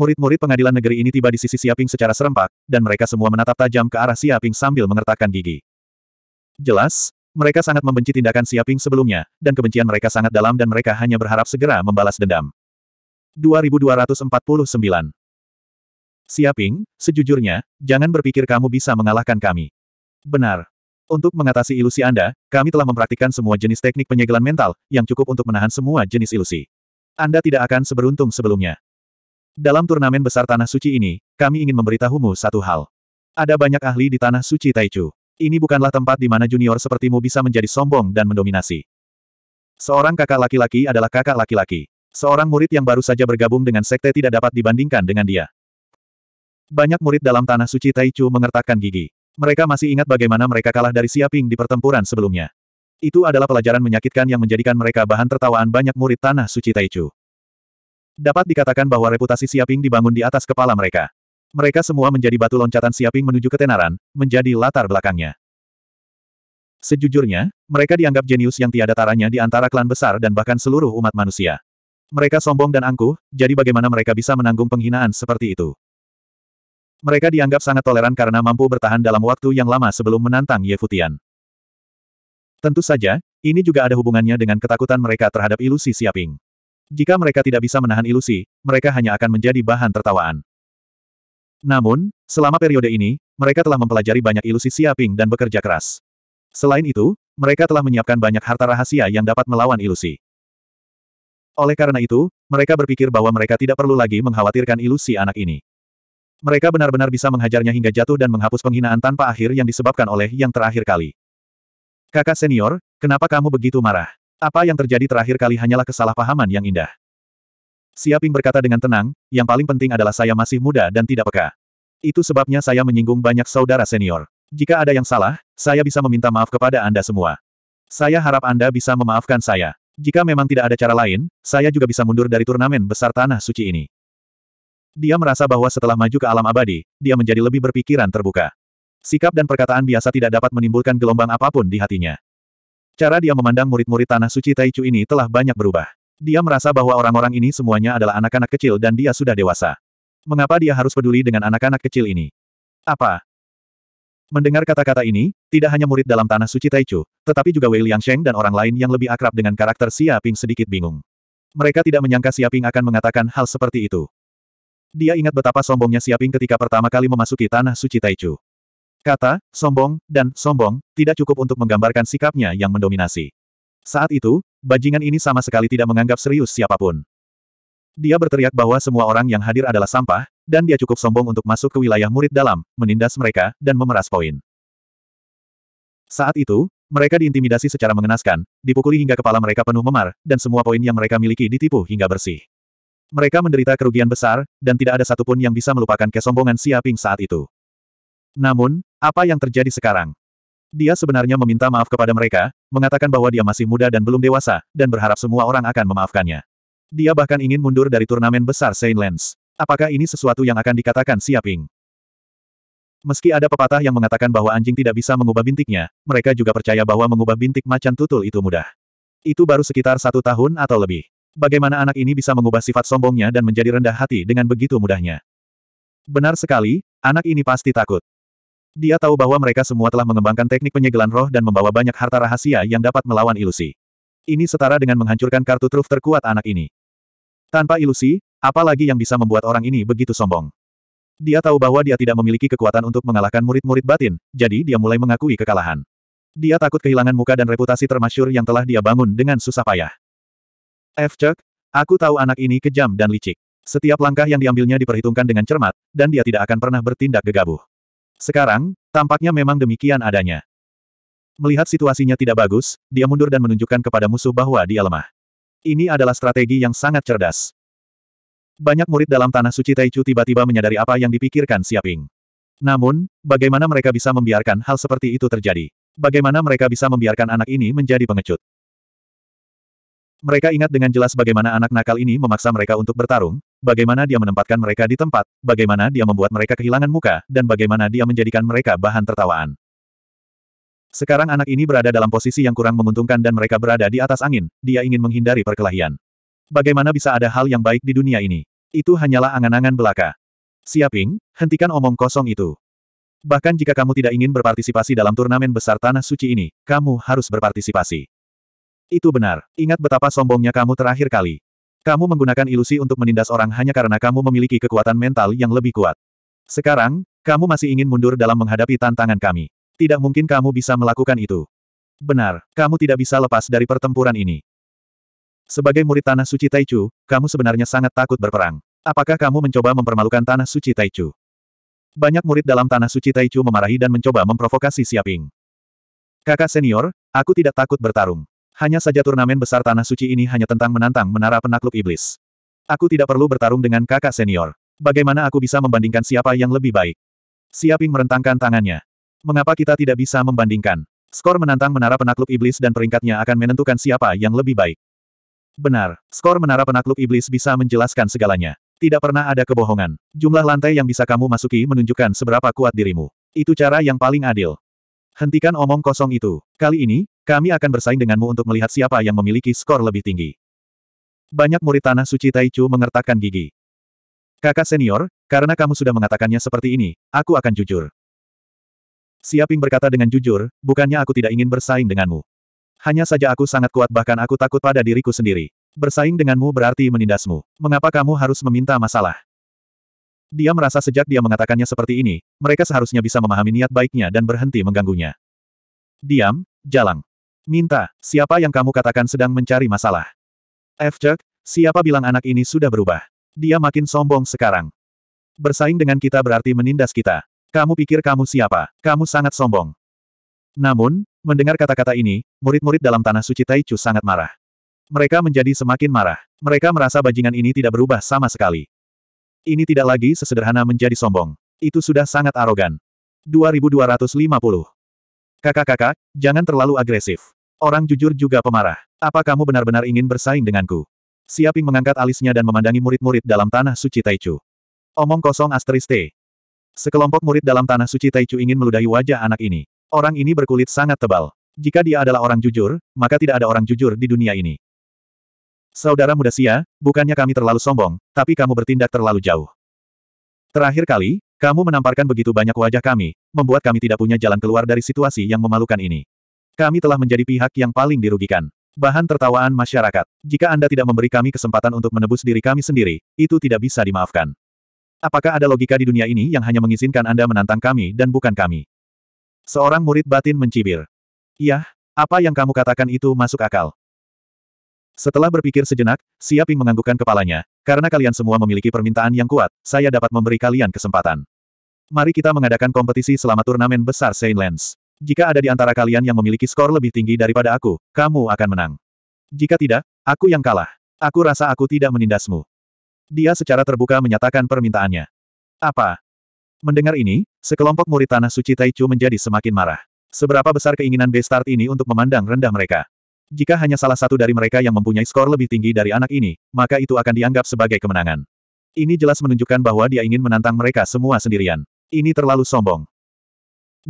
Murid-murid pengadilan negeri ini tiba di sisi Siaping secara serempak, dan mereka semua menatap tajam ke arah Siaping sambil mengertakkan gigi. Jelas, mereka sangat membenci tindakan Siaping sebelumnya, dan kebencian mereka sangat dalam dan mereka hanya berharap segera membalas dendam. 2249 Siaping, sejujurnya, jangan berpikir kamu bisa mengalahkan kami. Benar. Untuk mengatasi ilusi Anda, kami telah mempraktikkan semua jenis teknik penyegelan mental, yang cukup untuk menahan semua jenis ilusi. Anda tidak akan seberuntung sebelumnya. Dalam turnamen besar Tanah Suci ini, kami ingin memberitahumu satu hal. Ada banyak ahli di Tanah Suci Taichu. Ini bukanlah tempat di mana junior sepertimu bisa menjadi sombong dan mendominasi. Seorang kakak laki-laki adalah kakak laki-laki. Seorang murid yang baru saja bergabung dengan sekte tidak dapat dibandingkan dengan dia. Banyak murid dalam tanah suci Taichu mengertakkan gigi. Mereka masih ingat bagaimana mereka kalah dari Siaping di pertempuran sebelumnya. Itu adalah pelajaran menyakitkan yang menjadikan mereka bahan tertawaan banyak murid tanah suci Taichu. Dapat dikatakan bahwa reputasi Siaping dibangun di atas kepala mereka. Mereka semua menjadi batu loncatan Siaping menuju ketenaran, menjadi latar belakangnya. Sejujurnya, mereka dianggap jenius yang tiada taranya di antara klan besar dan bahkan seluruh umat manusia. Mereka sombong dan angkuh, jadi bagaimana mereka bisa menanggung penghinaan seperti itu? Mereka dianggap sangat toleran karena mampu bertahan dalam waktu yang lama sebelum menantang Ye Futian. Tentu saja, ini juga ada hubungannya dengan ketakutan mereka terhadap ilusi Siaping. Jika mereka tidak bisa menahan ilusi, mereka hanya akan menjadi bahan tertawaan. Namun, selama periode ini, mereka telah mempelajari banyak ilusi Siaping dan bekerja keras. Selain itu, mereka telah menyiapkan banyak harta rahasia yang dapat melawan ilusi. Oleh karena itu, mereka berpikir bahwa mereka tidak perlu lagi mengkhawatirkan ilusi anak ini. Mereka benar-benar bisa menghajarnya hingga jatuh dan menghapus penghinaan tanpa akhir yang disebabkan oleh yang terakhir kali. Kakak senior, kenapa kamu begitu marah? Apa yang terjadi terakhir kali hanyalah kesalahpahaman yang indah. Siaping berkata dengan tenang, yang paling penting adalah saya masih muda dan tidak peka. Itu sebabnya saya menyinggung banyak saudara senior. Jika ada yang salah, saya bisa meminta maaf kepada Anda semua. Saya harap Anda bisa memaafkan saya. Jika memang tidak ada cara lain, saya juga bisa mundur dari turnamen besar Tanah Suci ini. Dia merasa bahwa setelah maju ke alam abadi, dia menjadi lebih berpikiran terbuka. Sikap dan perkataan biasa tidak dapat menimbulkan gelombang apapun di hatinya. Cara dia memandang murid-murid tanah suci Taichu ini telah banyak berubah. Dia merasa bahwa orang-orang ini semuanya adalah anak-anak kecil dan dia sudah dewasa. Mengapa dia harus peduli dengan anak-anak kecil ini? Apa? Mendengar kata-kata ini, tidak hanya murid dalam tanah suci Taichu, tetapi juga Wei Liangsheng dan orang lain yang lebih akrab dengan karakter Xia Ping sedikit bingung. Mereka tidak menyangka Xia Ping akan mengatakan hal seperti itu. Dia ingat betapa sombongnya Siaping ketika pertama kali memasuki tanah suci Taichu. Kata, sombong, dan sombong, tidak cukup untuk menggambarkan sikapnya yang mendominasi. Saat itu, bajingan ini sama sekali tidak menganggap serius siapapun. Dia berteriak bahwa semua orang yang hadir adalah sampah, dan dia cukup sombong untuk masuk ke wilayah murid dalam, menindas mereka, dan memeras poin. Saat itu, mereka diintimidasi secara mengenaskan, dipukuli hingga kepala mereka penuh memar, dan semua poin yang mereka miliki ditipu hingga bersih. Mereka menderita kerugian besar, dan tidak ada satupun yang bisa melupakan kesombongan Siaping saat itu. Namun, apa yang terjadi sekarang? Dia sebenarnya meminta maaf kepada mereka, mengatakan bahwa dia masih muda dan belum dewasa, dan berharap semua orang akan memaafkannya. Dia bahkan ingin mundur dari turnamen besar Saint Lens. Apakah ini sesuatu yang akan dikatakan Siaping? Meski ada pepatah yang mengatakan bahwa anjing tidak bisa mengubah bintiknya, mereka juga percaya bahwa mengubah bintik macan tutul itu mudah. Itu baru sekitar satu tahun atau lebih. Bagaimana anak ini bisa mengubah sifat sombongnya dan menjadi rendah hati dengan begitu mudahnya? Benar sekali, anak ini pasti takut. Dia tahu bahwa mereka semua telah mengembangkan teknik penyegelan roh dan membawa banyak harta rahasia yang dapat melawan ilusi. Ini setara dengan menghancurkan kartu truf terkuat anak ini. Tanpa ilusi, apalagi yang bisa membuat orang ini begitu sombong? Dia tahu bahwa dia tidak memiliki kekuatan untuk mengalahkan murid-murid batin, jadi dia mulai mengakui kekalahan. Dia takut kehilangan muka dan reputasi termasyur yang telah dia bangun dengan susah payah. F. Chuck, aku tahu anak ini kejam dan licik. Setiap langkah yang diambilnya diperhitungkan dengan cermat, dan dia tidak akan pernah bertindak gegabah. Sekarang, tampaknya memang demikian adanya. Melihat situasinya tidak bagus, dia mundur dan menunjukkan kepada musuh bahwa dia lemah. Ini adalah strategi yang sangat cerdas. Banyak murid dalam Tanah Suci Taichu tiba-tiba menyadari apa yang dipikirkan Siaping. Namun, bagaimana mereka bisa membiarkan hal seperti itu terjadi? Bagaimana mereka bisa membiarkan anak ini menjadi pengecut? Mereka ingat dengan jelas bagaimana anak nakal ini memaksa mereka untuk bertarung, bagaimana dia menempatkan mereka di tempat, bagaimana dia membuat mereka kehilangan muka, dan bagaimana dia menjadikan mereka bahan tertawaan. Sekarang anak ini berada dalam posisi yang kurang menguntungkan dan mereka berada di atas angin, dia ingin menghindari perkelahian. Bagaimana bisa ada hal yang baik di dunia ini? Itu hanyalah angan-angan belaka. Siaping, hentikan omong kosong itu. Bahkan jika kamu tidak ingin berpartisipasi dalam turnamen besar Tanah Suci ini, kamu harus berpartisipasi. Itu benar. Ingat betapa sombongnya kamu terakhir kali. Kamu menggunakan ilusi untuk menindas orang hanya karena kamu memiliki kekuatan mental yang lebih kuat. Sekarang, kamu masih ingin mundur dalam menghadapi tantangan kami. Tidak mungkin kamu bisa melakukan itu. Benar, kamu tidak bisa lepas dari pertempuran ini. Sebagai murid Tanah Suci Taichu, kamu sebenarnya sangat takut berperang. Apakah kamu mencoba mempermalukan Tanah Suci Taichu? Banyak murid dalam Tanah Suci Taichu memarahi dan mencoba memprovokasi Siaping. Kakak senior, aku tidak takut bertarung. Hanya saja turnamen besar Tanah Suci ini hanya tentang menantang menara penakluk iblis. Aku tidak perlu bertarung dengan kakak senior. Bagaimana aku bisa membandingkan siapa yang lebih baik? Siaping merentangkan tangannya. Mengapa kita tidak bisa membandingkan? Skor menantang menara penakluk iblis dan peringkatnya akan menentukan siapa yang lebih baik. Benar, skor menara penakluk iblis bisa menjelaskan segalanya. Tidak pernah ada kebohongan. Jumlah lantai yang bisa kamu masuki menunjukkan seberapa kuat dirimu. Itu cara yang paling adil. Hentikan omong kosong itu. Kali ini, kami akan bersaing denganmu untuk melihat siapa yang memiliki skor lebih tinggi. Banyak murid tanah suci Taichu mengertakkan gigi. Kakak senior, karena kamu sudah mengatakannya seperti ini, aku akan jujur. Siaping berkata dengan jujur, bukannya aku tidak ingin bersaing denganmu. Hanya saja aku sangat kuat bahkan aku takut pada diriku sendiri. Bersaing denganmu berarti menindasmu. Mengapa kamu harus meminta masalah? Dia merasa sejak dia mengatakannya seperti ini, mereka seharusnya bisa memahami niat baiknya dan berhenti mengganggunya. Diam, jalang. Minta, siapa yang kamu katakan sedang mencari masalah? Efcek, siapa bilang anak ini sudah berubah? Dia makin sombong sekarang. Bersaing dengan kita berarti menindas kita. Kamu pikir kamu siapa? Kamu sangat sombong. Namun, mendengar kata-kata ini, murid-murid dalam tanah suci Taichu sangat marah. Mereka menjadi semakin marah. Mereka merasa bajingan ini tidak berubah sama sekali. Ini tidak lagi sesederhana menjadi sombong. Itu sudah sangat arogan. 2250. Kakak-kakak, jangan terlalu agresif. Orang jujur juga pemarah. Apa kamu benar-benar ingin bersaing denganku? Siaping mengangkat alisnya dan memandangi murid-murid dalam tanah suci Taichu. Omong kosong asteriste. Sekelompok murid dalam tanah suci Taichu ingin meludahi wajah anak ini. Orang ini berkulit sangat tebal. Jika dia adalah orang jujur, maka tidak ada orang jujur di dunia ini. Saudara muda Sia, bukannya kami terlalu sombong, tapi kamu bertindak terlalu jauh. Terakhir kali, kamu menamparkan begitu banyak wajah kami, membuat kami tidak punya jalan keluar dari situasi yang memalukan ini. Kami telah menjadi pihak yang paling dirugikan. Bahan tertawaan masyarakat. Jika Anda tidak memberi kami kesempatan untuk menebus diri kami sendiri, itu tidak bisa dimaafkan. Apakah ada logika di dunia ini yang hanya mengizinkan Anda menantang kami dan bukan kami? Seorang murid batin mencibir. Yah, apa yang kamu katakan itu masuk akal. Setelah berpikir sejenak, Siaping menganggukkan kepalanya. Karena kalian semua memiliki permintaan yang kuat, saya dapat memberi kalian kesempatan. Mari kita mengadakan kompetisi selama turnamen besar Saint Lens. Jika ada di antara kalian yang memiliki skor lebih tinggi daripada aku, kamu akan menang. Jika tidak, aku yang kalah. Aku rasa aku tidak menindasmu. Dia secara terbuka menyatakan permintaannya. Apa? Mendengar ini, sekelompok murid Tanah Suci Taichu menjadi semakin marah. Seberapa besar keinginan Bestart ini untuk memandang rendah mereka? Jika hanya salah satu dari mereka yang mempunyai skor lebih tinggi dari anak ini, maka itu akan dianggap sebagai kemenangan. Ini jelas menunjukkan bahwa dia ingin menantang mereka semua sendirian. Ini terlalu sombong.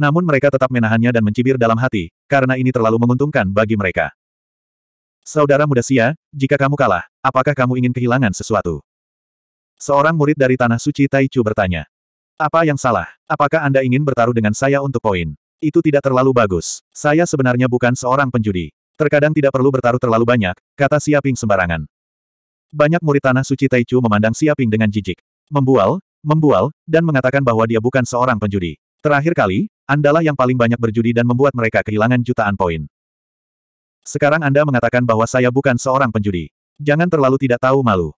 Namun mereka tetap menahannya dan mencibir dalam hati, karena ini terlalu menguntungkan bagi mereka. Saudara muda Sia, jika kamu kalah, apakah kamu ingin kehilangan sesuatu? Seorang murid dari Tanah Suci Taichu bertanya. Apa yang salah? Apakah Anda ingin bertaruh dengan saya untuk poin? Itu tidak terlalu bagus. Saya sebenarnya bukan seorang penjudi. Terkadang tidak perlu bertaruh terlalu banyak, kata Siaping sembarangan. Banyak murid tanah suci Taichu memandang Siaping dengan jijik. Membual, membual, dan mengatakan bahwa dia bukan seorang penjudi. Terakhir kali, Andalah yang paling banyak berjudi dan membuat mereka kehilangan jutaan poin. Sekarang Anda mengatakan bahwa saya bukan seorang penjudi. Jangan terlalu tidak tahu malu.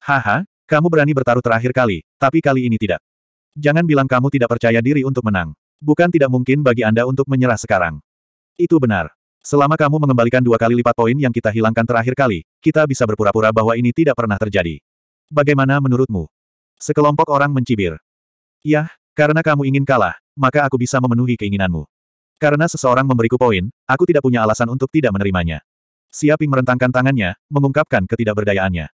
Haha, kamu berani bertaruh terakhir kali, tapi kali ini tidak. Jangan bilang kamu tidak percaya diri untuk menang. Bukan tidak mungkin bagi Anda untuk menyerah sekarang. Itu benar. Selama kamu mengembalikan dua kali lipat poin yang kita hilangkan terakhir kali, kita bisa berpura-pura bahwa ini tidak pernah terjadi. Bagaimana menurutmu? Sekelompok orang mencibir. Yah, karena kamu ingin kalah, maka aku bisa memenuhi keinginanmu. Karena seseorang memberiku poin, aku tidak punya alasan untuk tidak menerimanya. Siaping merentangkan tangannya, mengungkapkan ketidakberdayaannya.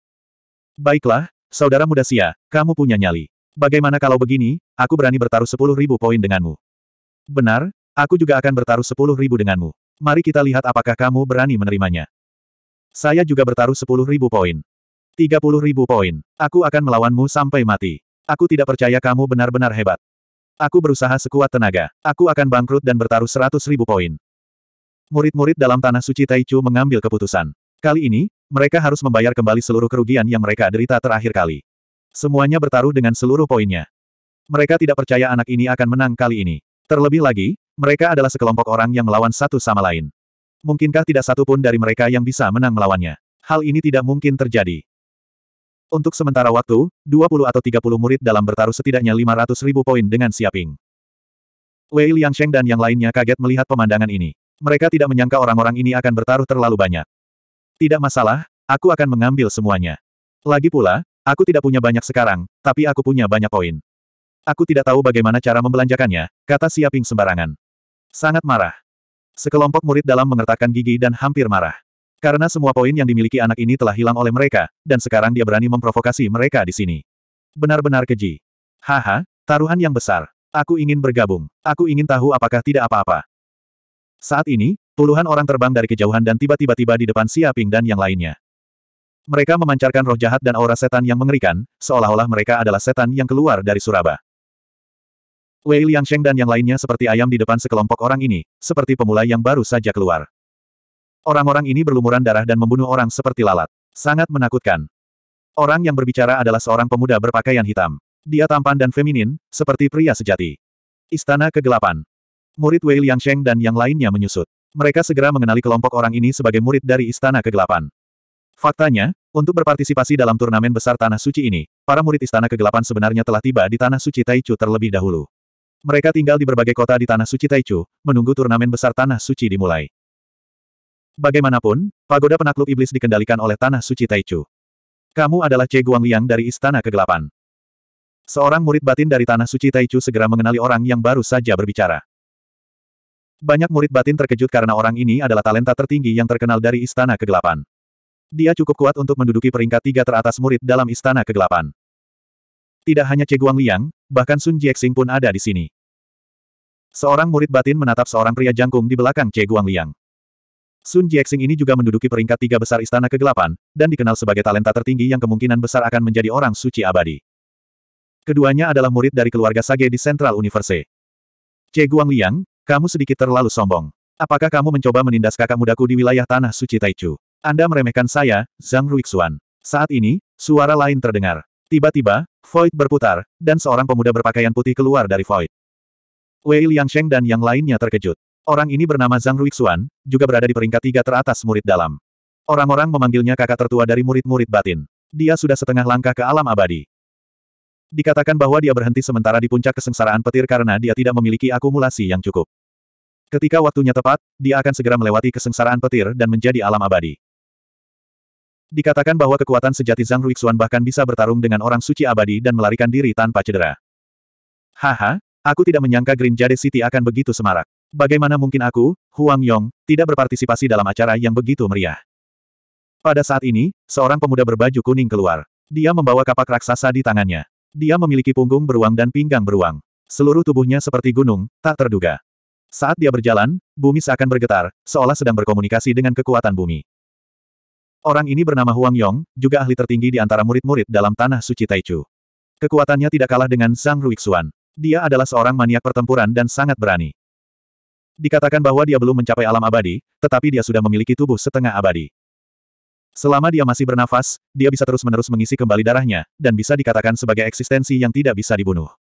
Baiklah, saudara muda Sia, kamu punya nyali. Bagaimana kalau begini, aku berani bertaruh sepuluh ribu poin denganmu. Benar, aku juga akan bertaruh sepuluh ribu denganmu mari kita lihat apakah kamu berani menerimanya. Saya juga bertaruh sepuluh ribu poin. tiga puluh ribu poin. Aku akan melawanmu sampai mati. Aku tidak percaya kamu benar-benar hebat. Aku berusaha sekuat tenaga. Aku akan bangkrut dan bertaruh seratus ribu poin. Murid-murid dalam Tanah Suci Taichu mengambil keputusan. Kali ini, mereka harus membayar kembali seluruh kerugian yang mereka derita terakhir kali. Semuanya bertaruh dengan seluruh poinnya. Mereka tidak percaya anak ini akan menang kali ini. Terlebih lagi, mereka adalah sekelompok orang yang melawan satu sama lain. Mungkinkah tidak satu pun dari mereka yang bisa menang melawannya? Hal ini tidak mungkin terjadi. Untuk sementara waktu, 20 atau 30 murid dalam bertaruh setidaknya 500 ribu poin dengan Siaping. Wei Liangsheng dan yang lainnya kaget melihat pemandangan ini. Mereka tidak menyangka orang-orang ini akan bertaruh terlalu banyak. Tidak masalah, aku akan mengambil semuanya. Lagi pula, aku tidak punya banyak sekarang, tapi aku punya banyak poin. Aku tidak tahu bagaimana cara membelanjakannya, kata Siaping sembarangan. Sangat marah. Sekelompok murid dalam mengertakkan gigi dan hampir marah. Karena semua poin yang dimiliki anak ini telah hilang oleh mereka, dan sekarang dia berani memprovokasi mereka di sini. Benar-benar keji. Haha, taruhan yang besar. Aku ingin bergabung. Aku ingin tahu apakah tidak apa-apa. Saat ini, puluhan orang terbang dari kejauhan dan tiba-tiba tiba di depan Siaping dan yang lainnya. Mereka memancarkan roh jahat dan aura setan yang mengerikan, seolah-olah mereka adalah setan yang keluar dari Surabah. Wei Liangsheng dan yang lainnya seperti ayam di depan sekelompok orang ini, seperti pemula yang baru saja keluar. Orang-orang ini berlumuran darah dan membunuh orang seperti lalat. Sangat menakutkan. Orang yang berbicara adalah seorang pemuda berpakaian hitam. Dia tampan dan feminin, seperti pria sejati. Istana Kegelapan. Murid Wei Liangsheng dan yang lainnya menyusut. Mereka segera mengenali kelompok orang ini sebagai murid dari Istana Kegelapan. Faktanya, untuk berpartisipasi dalam turnamen besar Tanah Suci ini, para murid Istana Kegelapan sebenarnya telah tiba di Tanah Suci Taichu terlebih dahulu. Mereka tinggal di berbagai kota di Tanah Suci Taichu, menunggu turnamen besar Tanah Suci dimulai. Bagaimanapun, pagoda penakluk iblis dikendalikan oleh Tanah Suci Taichu. Kamu adalah Che Guangliang dari Istana Kegelapan. Seorang murid batin dari Tanah Suci Taichu segera mengenali orang yang baru saja berbicara. Banyak murid batin terkejut karena orang ini adalah talenta tertinggi yang terkenal dari Istana Kegelapan. Dia cukup kuat untuk menduduki peringkat tiga teratas murid dalam Istana Kegelapan. Tidak hanya Che Liang, bahkan Sun Jiexing pun ada di sini. Seorang murid batin menatap seorang pria jangkung di belakang Che Liang. Sun Jiexing ini juga menduduki peringkat tiga besar Istana Kegelapan, dan dikenal sebagai talenta tertinggi yang kemungkinan besar akan menjadi orang suci abadi. Keduanya adalah murid dari keluarga Sage di Central Universe. Che Liang, kamu sedikit terlalu sombong. Apakah kamu mencoba menindas kakak mudaku di wilayah Tanah Suci Taichu? Anda meremehkan saya, Zhang Ruixuan. Saat ini, suara lain terdengar. Tiba-tiba, Void berputar, dan seorang pemuda berpakaian putih keluar dari Void. Wei Liang Sheng dan yang lainnya terkejut. Orang ini bernama Zhang Ruixuan, juga berada di peringkat tiga teratas murid dalam. Orang-orang memanggilnya kakak tertua dari murid-murid batin. Dia sudah setengah langkah ke alam abadi. Dikatakan bahwa dia berhenti sementara di puncak kesengsaraan petir karena dia tidak memiliki akumulasi yang cukup. Ketika waktunya tepat, dia akan segera melewati kesengsaraan petir dan menjadi alam abadi. Dikatakan bahwa kekuatan sejati Zhang Ruixuan bahkan bisa bertarung dengan orang suci abadi dan melarikan diri tanpa cedera. Haha, aku tidak menyangka Green Jade City akan begitu semarak. Bagaimana mungkin aku, Huang Yong, tidak berpartisipasi dalam acara yang begitu meriah. Pada saat ini, seorang pemuda berbaju kuning keluar. Dia membawa kapak raksasa di tangannya. Dia memiliki punggung beruang dan pinggang beruang. Seluruh tubuhnya seperti gunung, tak terduga. Saat dia berjalan, bumi seakan bergetar, seolah sedang berkomunikasi dengan kekuatan bumi. Orang ini bernama Huang Yong, juga ahli tertinggi di antara murid-murid dalam tanah suci Taichu. Kekuatannya tidak kalah dengan Zhang Ruixuan. Dia adalah seorang maniak pertempuran dan sangat berani. Dikatakan bahwa dia belum mencapai alam abadi, tetapi dia sudah memiliki tubuh setengah abadi. Selama dia masih bernafas, dia bisa terus-menerus mengisi kembali darahnya, dan bisa dikatakan sebagai eksistensi yang tidak bisa dibunuh.